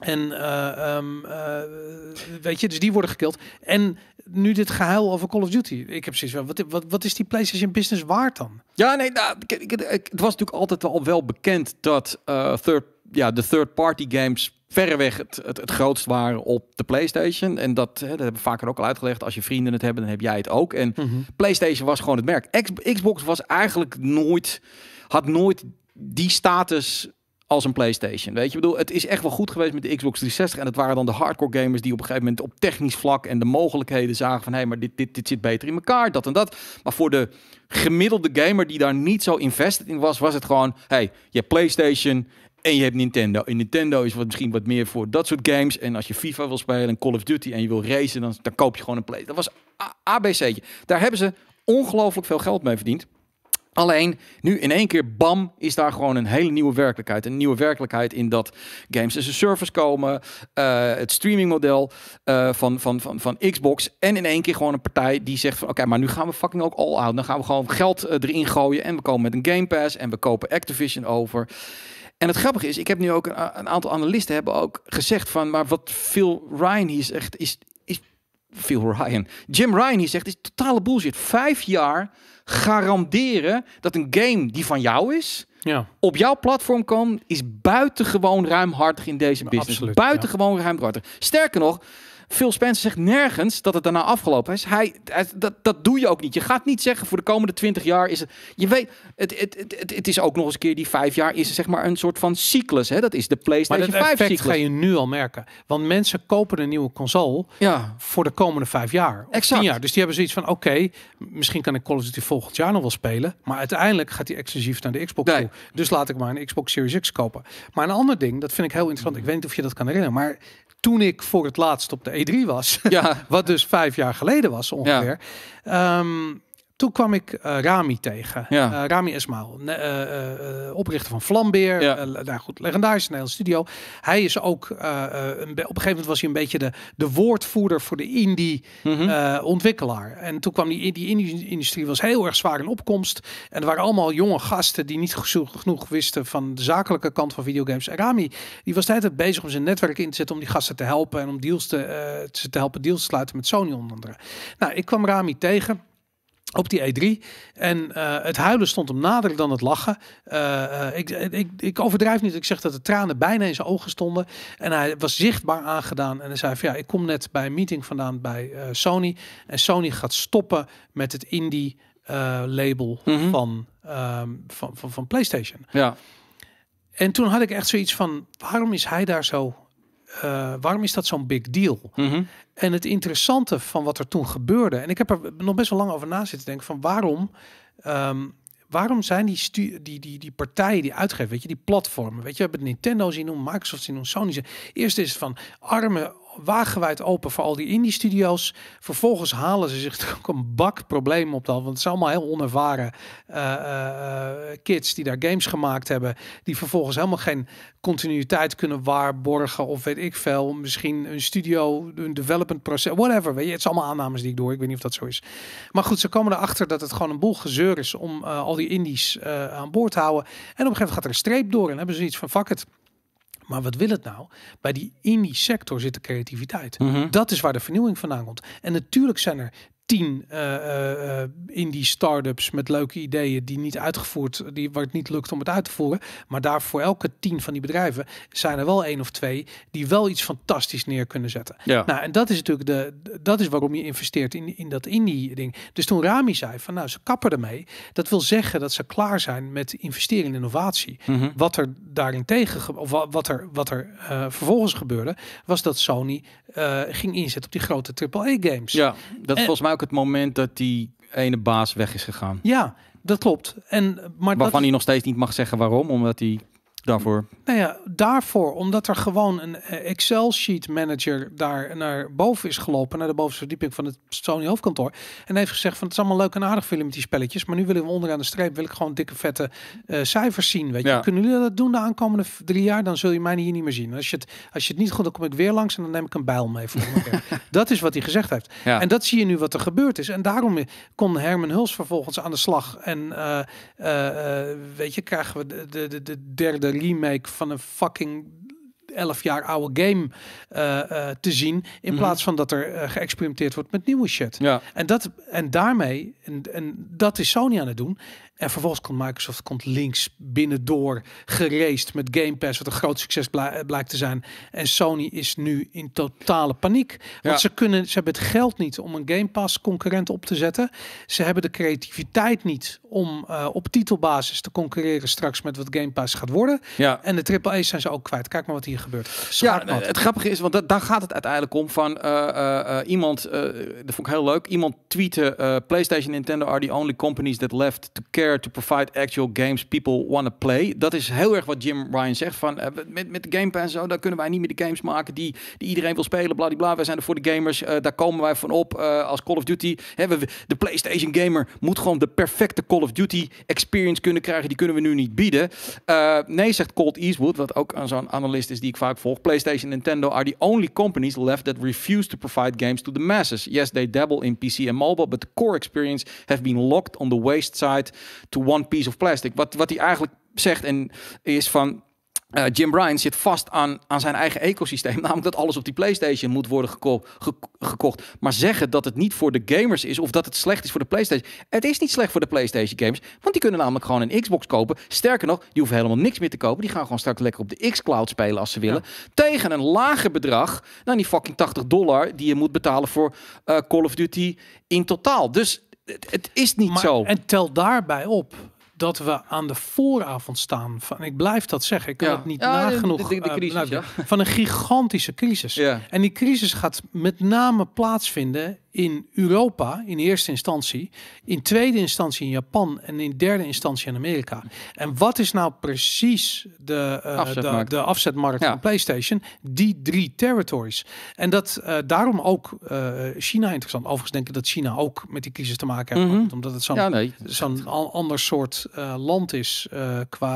En ehm, weet je, dus die worden gekild. En nu dit gehuil over Call of Duty. Ik heb precies. wel. Wat, wat, wat, is die PlayStation business waard dan? Ja, nee, nou, het was natuurlijk altijd al wel bekend dat third, ja, de third-party games verreweg het, het, het grootst waren op de PlayStation. En dat, hè, dat hebben we vaker ook al uitgelegd. Als je vrienden het hebben, dan heb jij het ook. En mhm. PlayStation was gewoon het merk. Xbox was eigenlijk nooit, had nooit die status als een PlayStation. Weet je, ik bedoel, het is echt wel goed geweest met de Xbox 360. En het waren dan de hardcore gamers die op een gegeven moment op technisch vlak en de mogelijkheden zagen van hé, hey, maar dit, dit, dit zit beter in elkaar, dat en dat. Maar voor de gemiddelde gamer die daar niet zo invested in was, was het gewoon: hey, je hebt PlayStation en je hebt Nintendo. En Nintendo is wat, misschien wat meer voor dat soort games. En als je FIFA wil spelen en Call of Duty en je wil racen, dan, dan koop je gewoon een play. Dat was ABC'tje. Daar hebben ze ongelooflijk veel geld mee verdiend. Alleen nu in één keer, bam, is daar gewoon een hele nieuwe werkelijkheid. Een nieuwe werkelijkheid in dat games as a service komen, eh, het streamingmodel uh, van, van, van, van Xbox. En in één keer gewoon een partij die zegt van oké, maar nu gaan we fucking ook all out. Dan gaan we gewoon geld eh, erin gooien en we komen met een Game Pass en we kopen Activision over. En het grappige is, ik heb nu ook een, een, aantal analisten hebben ook gezegd van, maar wat Phil Ryan hier zegt is, is Phil Ryan, Jim Ryan hier zegt is totale bullshit. Vijf jaar garanderen dat een game die van jou is, ja. op jouw platform kan, is buitengewoon ruimhartig in deze business. buitengewoon ruimhartig. Sterker nog, Phil Spencer zegt nergens dat het daarna afgelopen is. Hij, dat, dat doe je ook niet. Je gaat niet zeggen voor de komende 20 jaar is het. Je weet, het, het, het, het is ook nog eens een keer die vijf jaar is zeg maar een soort van cyclus. Hè? Dat is de PlayStation 5 cyclus. Dat ga je nu al merken. Want mensen kopen een nieuwe console ja. voor de komende vijf jaar. Exact. jaar. Dus die hebben zoiets van: oké, misschien kan ik Call of Duty volgend jaar nog wel spelen. Maar uiteindelijk gaat die exclusief naar de Xbox toe. Dus laat ik maar een Xbox Series X kopen. Maar een ander ding, dat vind ik heel interessant. Ik weet niet of je dat kan herinneren. Maar toen ik voor het laatst op de E3 was. Ja. wat dus vijf jaar geleden was ongeveer. Ja. Ehm, toen kwam ik uh, Rami tegen. Ja. Uh, Rami Esmail, eh, oprichter van Vlambeer. Ja. nou goed, legendarische studio. Hij is ook, een op een gegeven moment was hij een beetje de, de woordvoerder voor de indie mhm. ontwikkelaar. En toen kwam die, die indie industrie was heel erg zwaar in opkomst. En er waren allemaal jonge gasten die niet genoeg wisten van de zakelijke kant van videogames. En Rami, die was de tijd bezig om zijn netwerk in te zetten om die gasten te helpen en om deals te, te helpen deals te sluiten met Sony onder andere. Nou, ik kwam Rami tegen op die E3. En eh, het huilen stond hem nader dan het lachen. Eh, eh, ik, ik, ik, overdrijf niet. Ik zeg dat de tranen bijna in zijn ogen stonden. En hij was zichtbaar aangedaan. En hij zei van ja, ik kom net bij een meeting vandaan bij Sony. En Sony gaat stoppen met het indie label mhm. van, ehm, van, van, van, PlayStation. Ja. En toen had ik echt zoiets van, waarom is hij daar zo eh, waarom is dat zo'n big deal? Mhm. En het interessante van wat er toen gebeurde, en ik heb er nog best wel lang over na zitten denken, van waarom, ehm, waarom zijn die, die, die, die partijen die uitgeven, weet je, die platformen, weet je, we hebben Nintendo zien doen, Microsoft zien doen, Sony zien. Eerst is het van arme wagenwijd open voor al die indie-studio's. Vervolgens halen ze zich ook een bak problemen op dan. Want het zijn allemaal heel onervaren eh, eh, eh, kids die daar games gemaakt hebben. Die vervolgens helemaal geen continuïteit kunnen waarborgen. Of weet ik veel. Misschien een studio, een development proces, whatever. Weet je, het zijn allemaal aannames die ik doe. Ik weet niet of dat zo is. Maar goed, ze komen erachter dat het gewoon een boel gezeur is om al die indies aan boord te houden. En op een gegeven moment gaat er een streep door. En hebben ze iets van fuck het." Maar wat wil het nou? Bij die, in die sector zit de creativiteit. Mhm. Dat is waar de vernieuwing vandaan komt. En natuurlijk zijn er tien uh, indie startups met leuke ideeën die niet uitgevoerd, die, waar het niet lukt om het uit te voeren. Maar daar voor elke tien van die bedrijven zijn er wel één of twee die wel iets fantastisch neer kunnen zetten. Ja. Nou, en dat is natuurlijk de, dat is waarom je investeert in, in dat indie ding. Dus toen Rami zei van nou, ze kappen ermee. Dat wil zeggen dat ze klaar zijn met investeren in innovatie. Mm -hmm. Wat er daarin tegen, of wat er, wat er vervolgens gebeurde, was dat Sony ging inzetten op die grote AAA games. Ja, dat volgens mij ook het moment dat die ene baas weg is gegaan. Ja, dat klopt. En, maar Waarvan hij nog steeds niet mag zeggen waarom, omdat hij daarvoor? Nou ja, daarvoor. Omdat er gewoon een eh, Excel-sheet manager daar naar boven is gelopen. Naar de bovenste verdieping van het Sony hoofdkantoor. En heeft gezegd van het is allemaal leuk en aardig film met die spelletjes. Maar nu willen we onderaan de streep wil ik gewoon dikke vette eh, cijfers zien. Weet je. Kunnen jullie dat doen de aankomende drie jaar? Dan zul je mij hier niet meer zien. Als je, het, als je het niet goed, dan kom ik weer langs en dan neem ik een bijl mee. Voor dat is wat hij gezegd heeft. En dat zie je nu wat er gebeurd is. En daarom eh, kon Herman Huls vervolgens aan de slag. En weet je, krijgen we de, de, de derde remake van een fucking 11 jaar oude game eh, eh, te zien. In mhm. plaats van dat er eh, geëxperimenteerd wordt met nieuwe shit. Ja. En, dat, en daarmee, en, en dat is Sony aan het doen. En vervolgens komt Microsoft komt links binnendoor geraced met Game Pass, wat een groot succes eh, blijkt te zijn. En Sony is nu in totale paniek. Want ze, kunnen, ze hebben het geld niet om een Game Pass concurrent op te zetten. Ze hebben de creativiteit niet om eh, op titelbasis te concurreren straks met wat Game Pass gaat worden. Ja. En de triple zijn ze ook kwijt. Kijk maar wat hier gebeurt. ja, het, grappige is, want daar gaat het uiteindelijk om van eh, iemand, dat vond ik heel leuk, iemand tweette PlayStation Nintendo are the only companies that left to care to provide actual games people want to play. Dat is heel erg wat Jim Ryan zegt. Van, eh, met, met de Game Pass en zo, daar kunnen wij niet meer de games maken die, die iedereen wil spelen. Bladibla, wij zijn er voor de gamers. Eh, daar komen wij van op eh, als Call of Duty. Hè, we, de PlayStation gamer moet gewoon de perfecte Call of Duty experience kunnen krijgen. Die kunnen we nu niet bieden. nee, zegt Colt Eastwood, wat ook aan zo'n analist is die ik vaak volg. PlayStation en Nintendo are the only companies left that refuse to provide games to the masses. Yes, they dabble in PC and mobile, but the core experience have been locked on the waste side to one piece of plastic. Wat, wat hij eigenlijk zegt en is van... Eh, Jim Bryan zit vast aan, aan zijn eigen ecosysteem. Namelijk dat alles op die PlayStation moet worden gekocht. Maar zeggen dat het niet voor de gamers is of dat het slecht is voor de PlayStation. Het is niet slecht voor de PlayStation gamers. Want die kunnen namelijk gewoon een Xbox kopen. Sterker nog, die hoeven helemaal niks meer te kopen. Die gaan gewoon straks lekker op de X-Cloud spelen als ze willen. Tegen een lager bedrag dan die fucking 80 dollar die je moet betalen voor eh, Call of Duty in totaal. Dus het, is niet zo. En tel daarbij op dat we aan de vooravond staan van, ik blijf dat zeggen, ik kan het niet nagenoeg, de, de, eh, crisis, van een gigantische crisis. En die crisis gaat met name plaatsvinden in Europa in eerste instantie, in tweede instantie in Japan en in derde instantie in Amerika. En wat is nou precies de, eh, afzetmarkt. De, de, afzetmarkt van PlayStation? Die drie territories. En dat eh, daarom ook eh, China interessant. Overigens denk ik dat China ook met die crisis te maken heeft, mhm. omdat het zo'n zo'n ander soort land is qua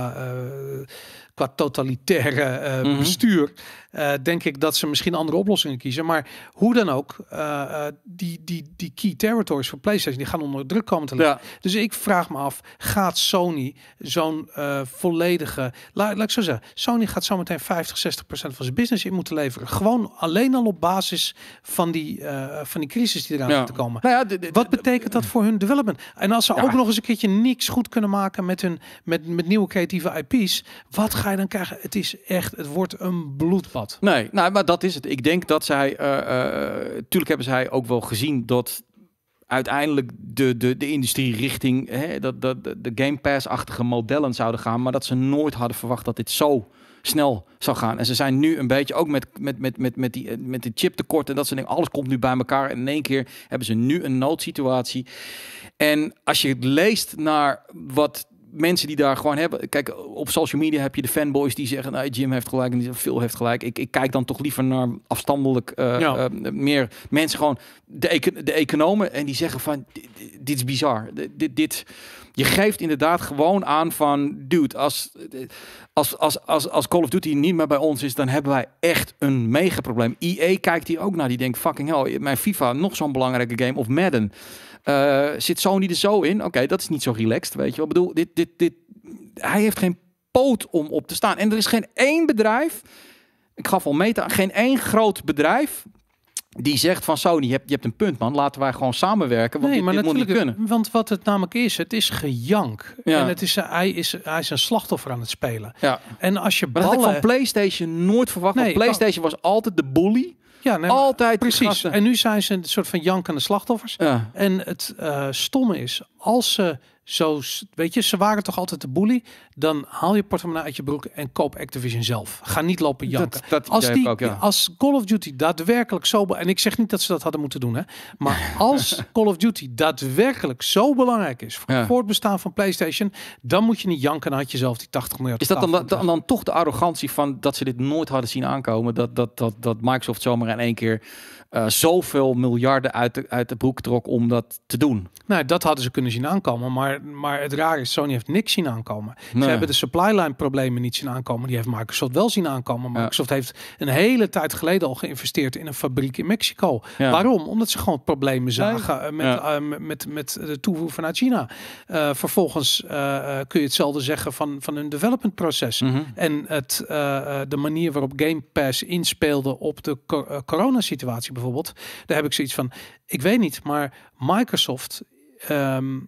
qua totalitaire mhm. bestuur. Eh, denk ik dat ze misschien andere oplossingen kiezen. Maar hoe dan ook, eh, eh, die, die, die key territories voor PlayStation die gaan onder druk komen te liggen. Dus ik vraag me af, gaat Sony zo'n volledige, laat, ik zo zeggen, Sony gaat meteen 50, 60 procent van zijn business in moeten leveren. Gewoon alleen al op basis van die, van die crisis die eraan ja. te komen. Nou ja, Wat betekent dat voor hun development? En als ze ook nog eens een keertje niks goed kunnen maken met hun met, met nieuwe creatieve IP's, wat ga je dan krijgen? Het is echt, het wordt een bloedbad. Nee, nou, maar dat is het. Ik denk dat zij, eh, eh, tuurlijk hebben zij ook wel gezien dat uiteindelijk de, de, de industrie richting hè, dat, dat, de Game Pass-achtige modellen zouden gaan. Maar dat ze nooit hadden verwacht dat dit zo snel zou gaan. En ze zijn nu een beetje ook met, met, met, met, met, die, eh, met de chiptekort en dat soort dingen. Alles komt nu bij elkaar. En in één keer hebben ze nu een noodsituatie. En als je leest naar wat mensen die daar gewoon hebben. Kijk, op social media heb je de fanboys die zeggen: nou, Jim heeft gelijk en die Phil heeft gelijk. Ik, ik kijk dan toch liever naar afstandelijk eh, eh, meer mensen, gewoon de, econ de economen. En die zeggen: van dit is bizar. dit, dit, je geeft inderdaad gewoon aan van: dude, als, als, als, als, als Call of Duty niet meer bij ons is, dan hebben wij echt een mega probleem. IE kijkt hier ook naar. Die denkt: fucking hell, mijn FIFA nog zo'n belangrijke game of Madden. Eh, zit Sony er zo in? Oké, dat is niet zo relaxed, weet je wel. Ik bedoel, dit, dit, dit, hij heeft geen poot om op te staan. En er is geen één bedrijf, ik gaf al meta, geen één groot bedrijf die zegt van Sony, je hebt, je hebt een punt man, laten wij gewoon samenwerken, want nee, dit, maar moet niet kunnen. Want wat het namelijk is, het is gejank. Ja. En het is, hij, is, hij is een slachtoffer aan het spelen. Ja. En als je ballen... Maar had ik van Playstation nooit verwacht, Playstation was altijd de bully. Ja, nee, altijd. Precies. En nu zijn ze een soort van jankende slachtoffers. En het eh, stomme is, als ze zo, weet je, ze waren toch altijd de bully. Dan haal je portemonnee uit je broek en koop Activision zelf. Ga niet lopen janken. Dat, als, die, ook, als Call of Duty daadwerkelijk zo, en ik zeg niet dat ze dat hadden moeten doen, hè, maar als Call of Duty daadwerkelijk zo belangrijk is voor het voortbestaan van PlayStation, dan moet je niet janken en had je zelf die 80 miljard. Is dat dan, dan, dan toch de arrogantie van dat ze dit nooit hadden zien aankomen? Dat, dat, dat, dat Microsoft zomaar in één keer uh, zoveel miljarden uit de, uit de broek trok om dat te doen. Nou, dat hadden ze kunnen zien aankomen. Maar, maar het raar is, Sony heeft niks zien aankomen. Ze hebben de supply line problemen niet zien aankomen. Die heeft Microsoft wel zien aankomen. Microsoft heeft een hele tijd geleden al geïnvesteerd in een fabriek in Mexico. Waarom? Omdat ze gewoon problemen zagen eh, met, eh, met, met, de toevoer vanuit China. vervolgens kun je hetzelfde zeggen van, van hun development proces. Mhm. En het, de manier waarop Game Pass inspeelde op de coronasituatie bijvoorbeeld bijvoorbeeld, daar heb ik zoiets van, ik weet niet, maar Microsoft ehm,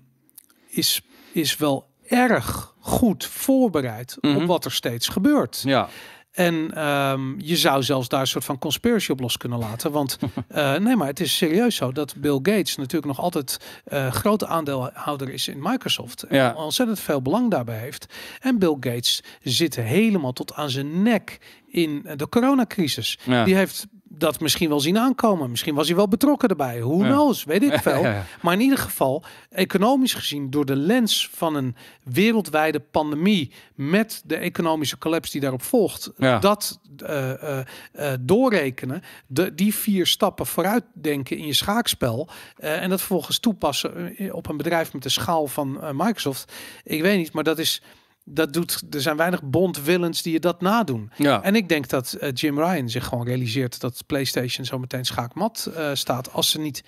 is, is wel erg goed voorbereid mm op mhm. wat er steeds gebeurt. Ja. En ehm, je zou zelfs daar een soort van conspiracy op los kunnen laten. Want eh, nee, maar het is serieus zo dat Bill Gates natuurlijk nog altijd uh, grote aandeelhouder is in Microsoft. En ja. ontzettend veel belang daarbij heeft. En Bill Gates zit helemaal tot aan zijn nek in de coronacrisis. Die heeft dat misschien wel zien aankomen. Misschien was hij wel betrokken erbij. Hoe knows, weet ik veel. maar in ieder geval, economisch gezien, door de lens van een wereldwijde pandemie met de economische collapse die daarop volgt, dat eh, eh, eh, doorrekenen, de, die vier stappen vooruit denken in je schaakspel en dat vervolgens toepassen op een bedrijf met de schaal van Microsoft. Ik weet niet, maar dat is dat doet, er zijn weinig bondwillens die je dat nadoen. En ik denk dat eh, Jim Ryan zich gewoon realiseert dat PlayStation zo meteen schaakmat eh, staat als ze niet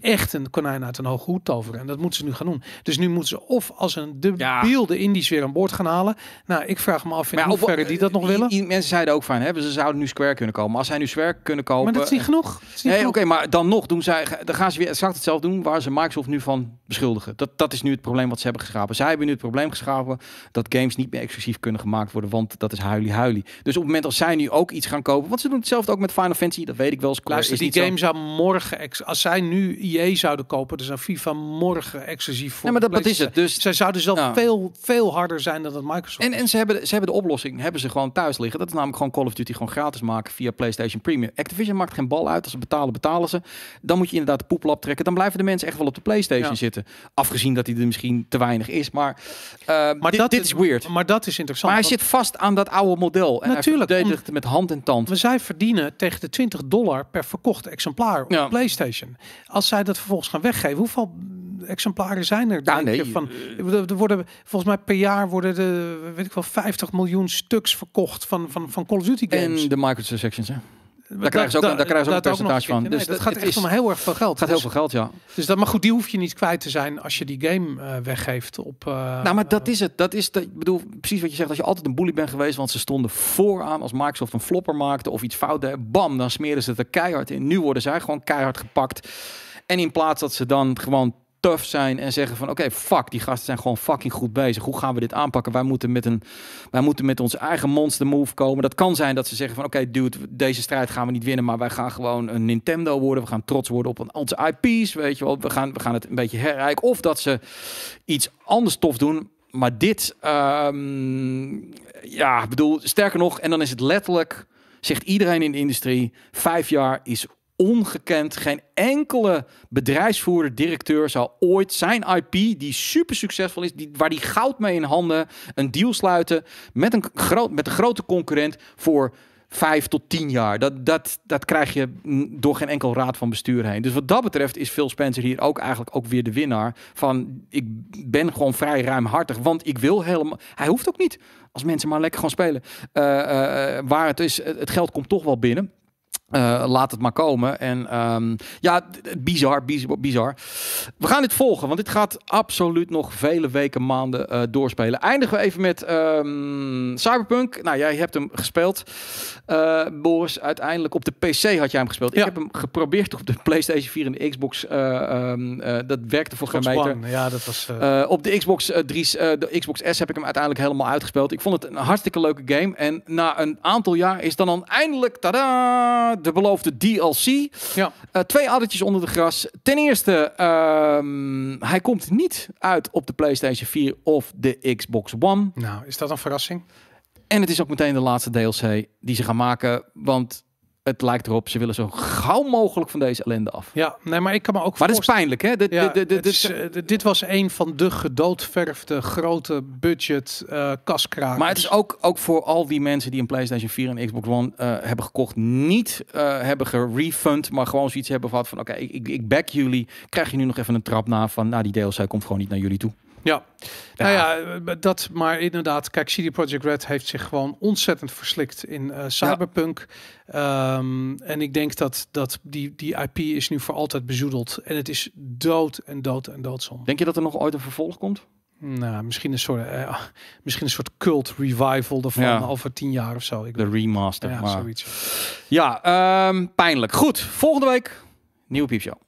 echt een konijn uit een hoog hoed toveren. En dat moeten ze nu gaan doen. Dus nu moeten ze of als een debiel ja. de Indies weer aan boord gaan halen. Nou, ik vraag me af in hoeverre die dat nog eh, willen. I, mensen zeiden ook van, hè, ze zouden nu Square kunnen komen. als zij nu Square kunnen komen... Maar dat is niet genoeg. oké, maar dan nog doen zij... Dan gaan ze weer exact hetzelfde doen waar ze Microsoft nu van beschuldigen. Dat, dat is nu het probleem wat ze hebben geschapen. Zij hebben nu het probleem geschapen dat games niet meer exclusief kunnen gemaakt worden. Want dat is huilie-huilie. Dus op het moment als zij nu ook iets gaan kopen... Want ze doen hetzelfde ook met Final Fantasy. Dat weet ik wel. Square Luister, is die game zou morgen... Als zij nu EA zouden kopen, dus een FIFA morgen exclusief voor. Nee, maar dat, is het. Dus zij zouden zelf veel, veel harder zijn dan dat Microsoft. En, en ze, hebben, ze hebben de oplossing, hebben ze gewoon thuis liggen. Dat is namelijk gewoon Call of Duty gewoon gratis maken via PlayStation Premium. Activision maakt geen bal uit. Als ze betalen, betalen ze. Dan moet je inderdaad de poeplap trekken. Dan blijven de mensen echt wel op de PlayStation zitten. Afgezien dat die er misschien te weinig is. Maar, eh, maar dit, dat is weird. Maar dat is interessant. Maar hij zit vast aan dat oude model. En Natuurlijk. Hij met hand en tand. Maar zij verdienen tegen de 20 dollar per verkocht exemplaar op ja. PlayStation. Als zij dat vervolgens gaan weggeven. Hoeveel exemplaren zijn er? Nou, nee. Je, van, eh, er worden, volgens mij per jaar worden de, weet ik wel, 50 miljoen stuks verkocht van, van, van Call of Duty games. En de microtransactions, hè? Daar krijgen ze ook, een daar krijgen ze ook een percentage van. dus dat, gaat echt is, om heel erg veel geld. gaat heel dus- veel geld, ja. Dus dat, maar goed, die hoef je niet kwijt te zijn als je die game eh, weggeeft. Op, uh, nou, maar dat is het. Dat is dat. ik bedoel, precies wat je zegt, dat je altijd een bully bent geweest, want ze stonden vooraan als Microsoft een flopper maakte of iets fout deed. Bam, dan smeren ze het er keihard in. Nu worden zij gewoon keihard gepakt. En in plaats dat ze dan gewoon tough zijn en zeggen van oké, fuck, die gasten zijn gewoon fucking goed bezig. Hoe gaan we dit aanpakken? Wij moeten met, een, wij moeten met onze eigen monster move komen. Dat kan zijn dat ze zeggen van oké, dude, deze strijd gaan we niet winnen, maar wij gaan gewoon een Nintendo worden. We gaan trots worden op onze IP's, weet je wel. We gaan, we gaan het een beetje herrijken. Of dat ze iets anders tof doen, maar dit, um, ja, bedoel, sterker nog, en dan is het letterlijk, zegt iedereen in de industrie, vijf jaar is ongekend. Geen enkele bedrijfsvoerder, directeur zal ooit zijn IP, die super succesvol is, die, waar die goud mee in handen, een deal sluiten met een, groot, met een grote concurrent voor vijf tot tien jaar. Dat, dat, dat krijg je door geen enkel raad van bestuur heen. Dus wat dat betreft is Phil Spencer hier ook eigenlijk ook weer de winnaar. Van ik ben gewoon vrij ruimhartig, want ik wil helemaal. Hij hoeft ook niet als mensen maar lekker gaan spelen. Eh, eh, eh, waar het is, het geld komt toch wel binnen. Eh, laat het maar komen. En ehm, ja, bizar, bizar, bizar, We gaan dit volgen, want dit gaat absoluut nog vele weken, maanden eh, doorspelen. Eindigen we even met ehm, Cyberpunk. Nou, jij hebt hem gespeeld, eh, Boris. Uiteindelijk op de PC had jij hem gespeeld. Ik heb hem geprobeerd op de PlayStation 4 en de Xbox. Ehm, dat werkte voor geen meter. Ja, dat was, op de Xbox, 3, de Xbox S heb ik hem uiteindelijk helemaal uitgespeeld. Ik vond het een hartstikke leuke game. En na een aantal jaar is dan, dan eindelijk, tada de beloofde DLC. Ja. Eh, twee addertjes onder de gras. Ten eerste, ehm, hij komt niet uit op de PlayStation 4 of de Xbox One. Nou, is dat een verrassing? En het is ook meteen de laatste DLC die ze gaan maken. Want het lijkt erop, ze willen zo gauw mogelijk van deze ellende af. Ja, nee, maar ik kan me ook. Maar dat is pijnlijk, hè? Dit, dit, dit, is, eh, dit, was een van de gedoodverfde grote budget uh, Maar het is ook, ook voor al die mensen die een PlayStation 4 en Xbox One eh, hebben gekocht, niet hebben gerefund, maar gewoon zoiets hebben gehad van: oké, ik, ik back jullie. Krijg je nu nog even een trap na van, nou, die DLC komt gewoon niet naar jullie toe. Ja. Nou ja, eh, dat maar inderdaad. Kijk, CD Projekt Red heeft zich gewoon ontzettend verslikt in eh, cyberpunk. Ehm, en ik denk dat, dat die, die IP is nu voor altijd bezoedeld. En het is dood en dood en doodzonde. Denk je dat er nog ooit een vervolg komt? Nou, misschien een soort, eh, ah, misschien een soort cult revival ervan over tien jaar of zo. Ik De remaster. Ja, maar. zoiets. Ja, ehm, pijnlijk. Goed, volgende week nieuwe piepshow.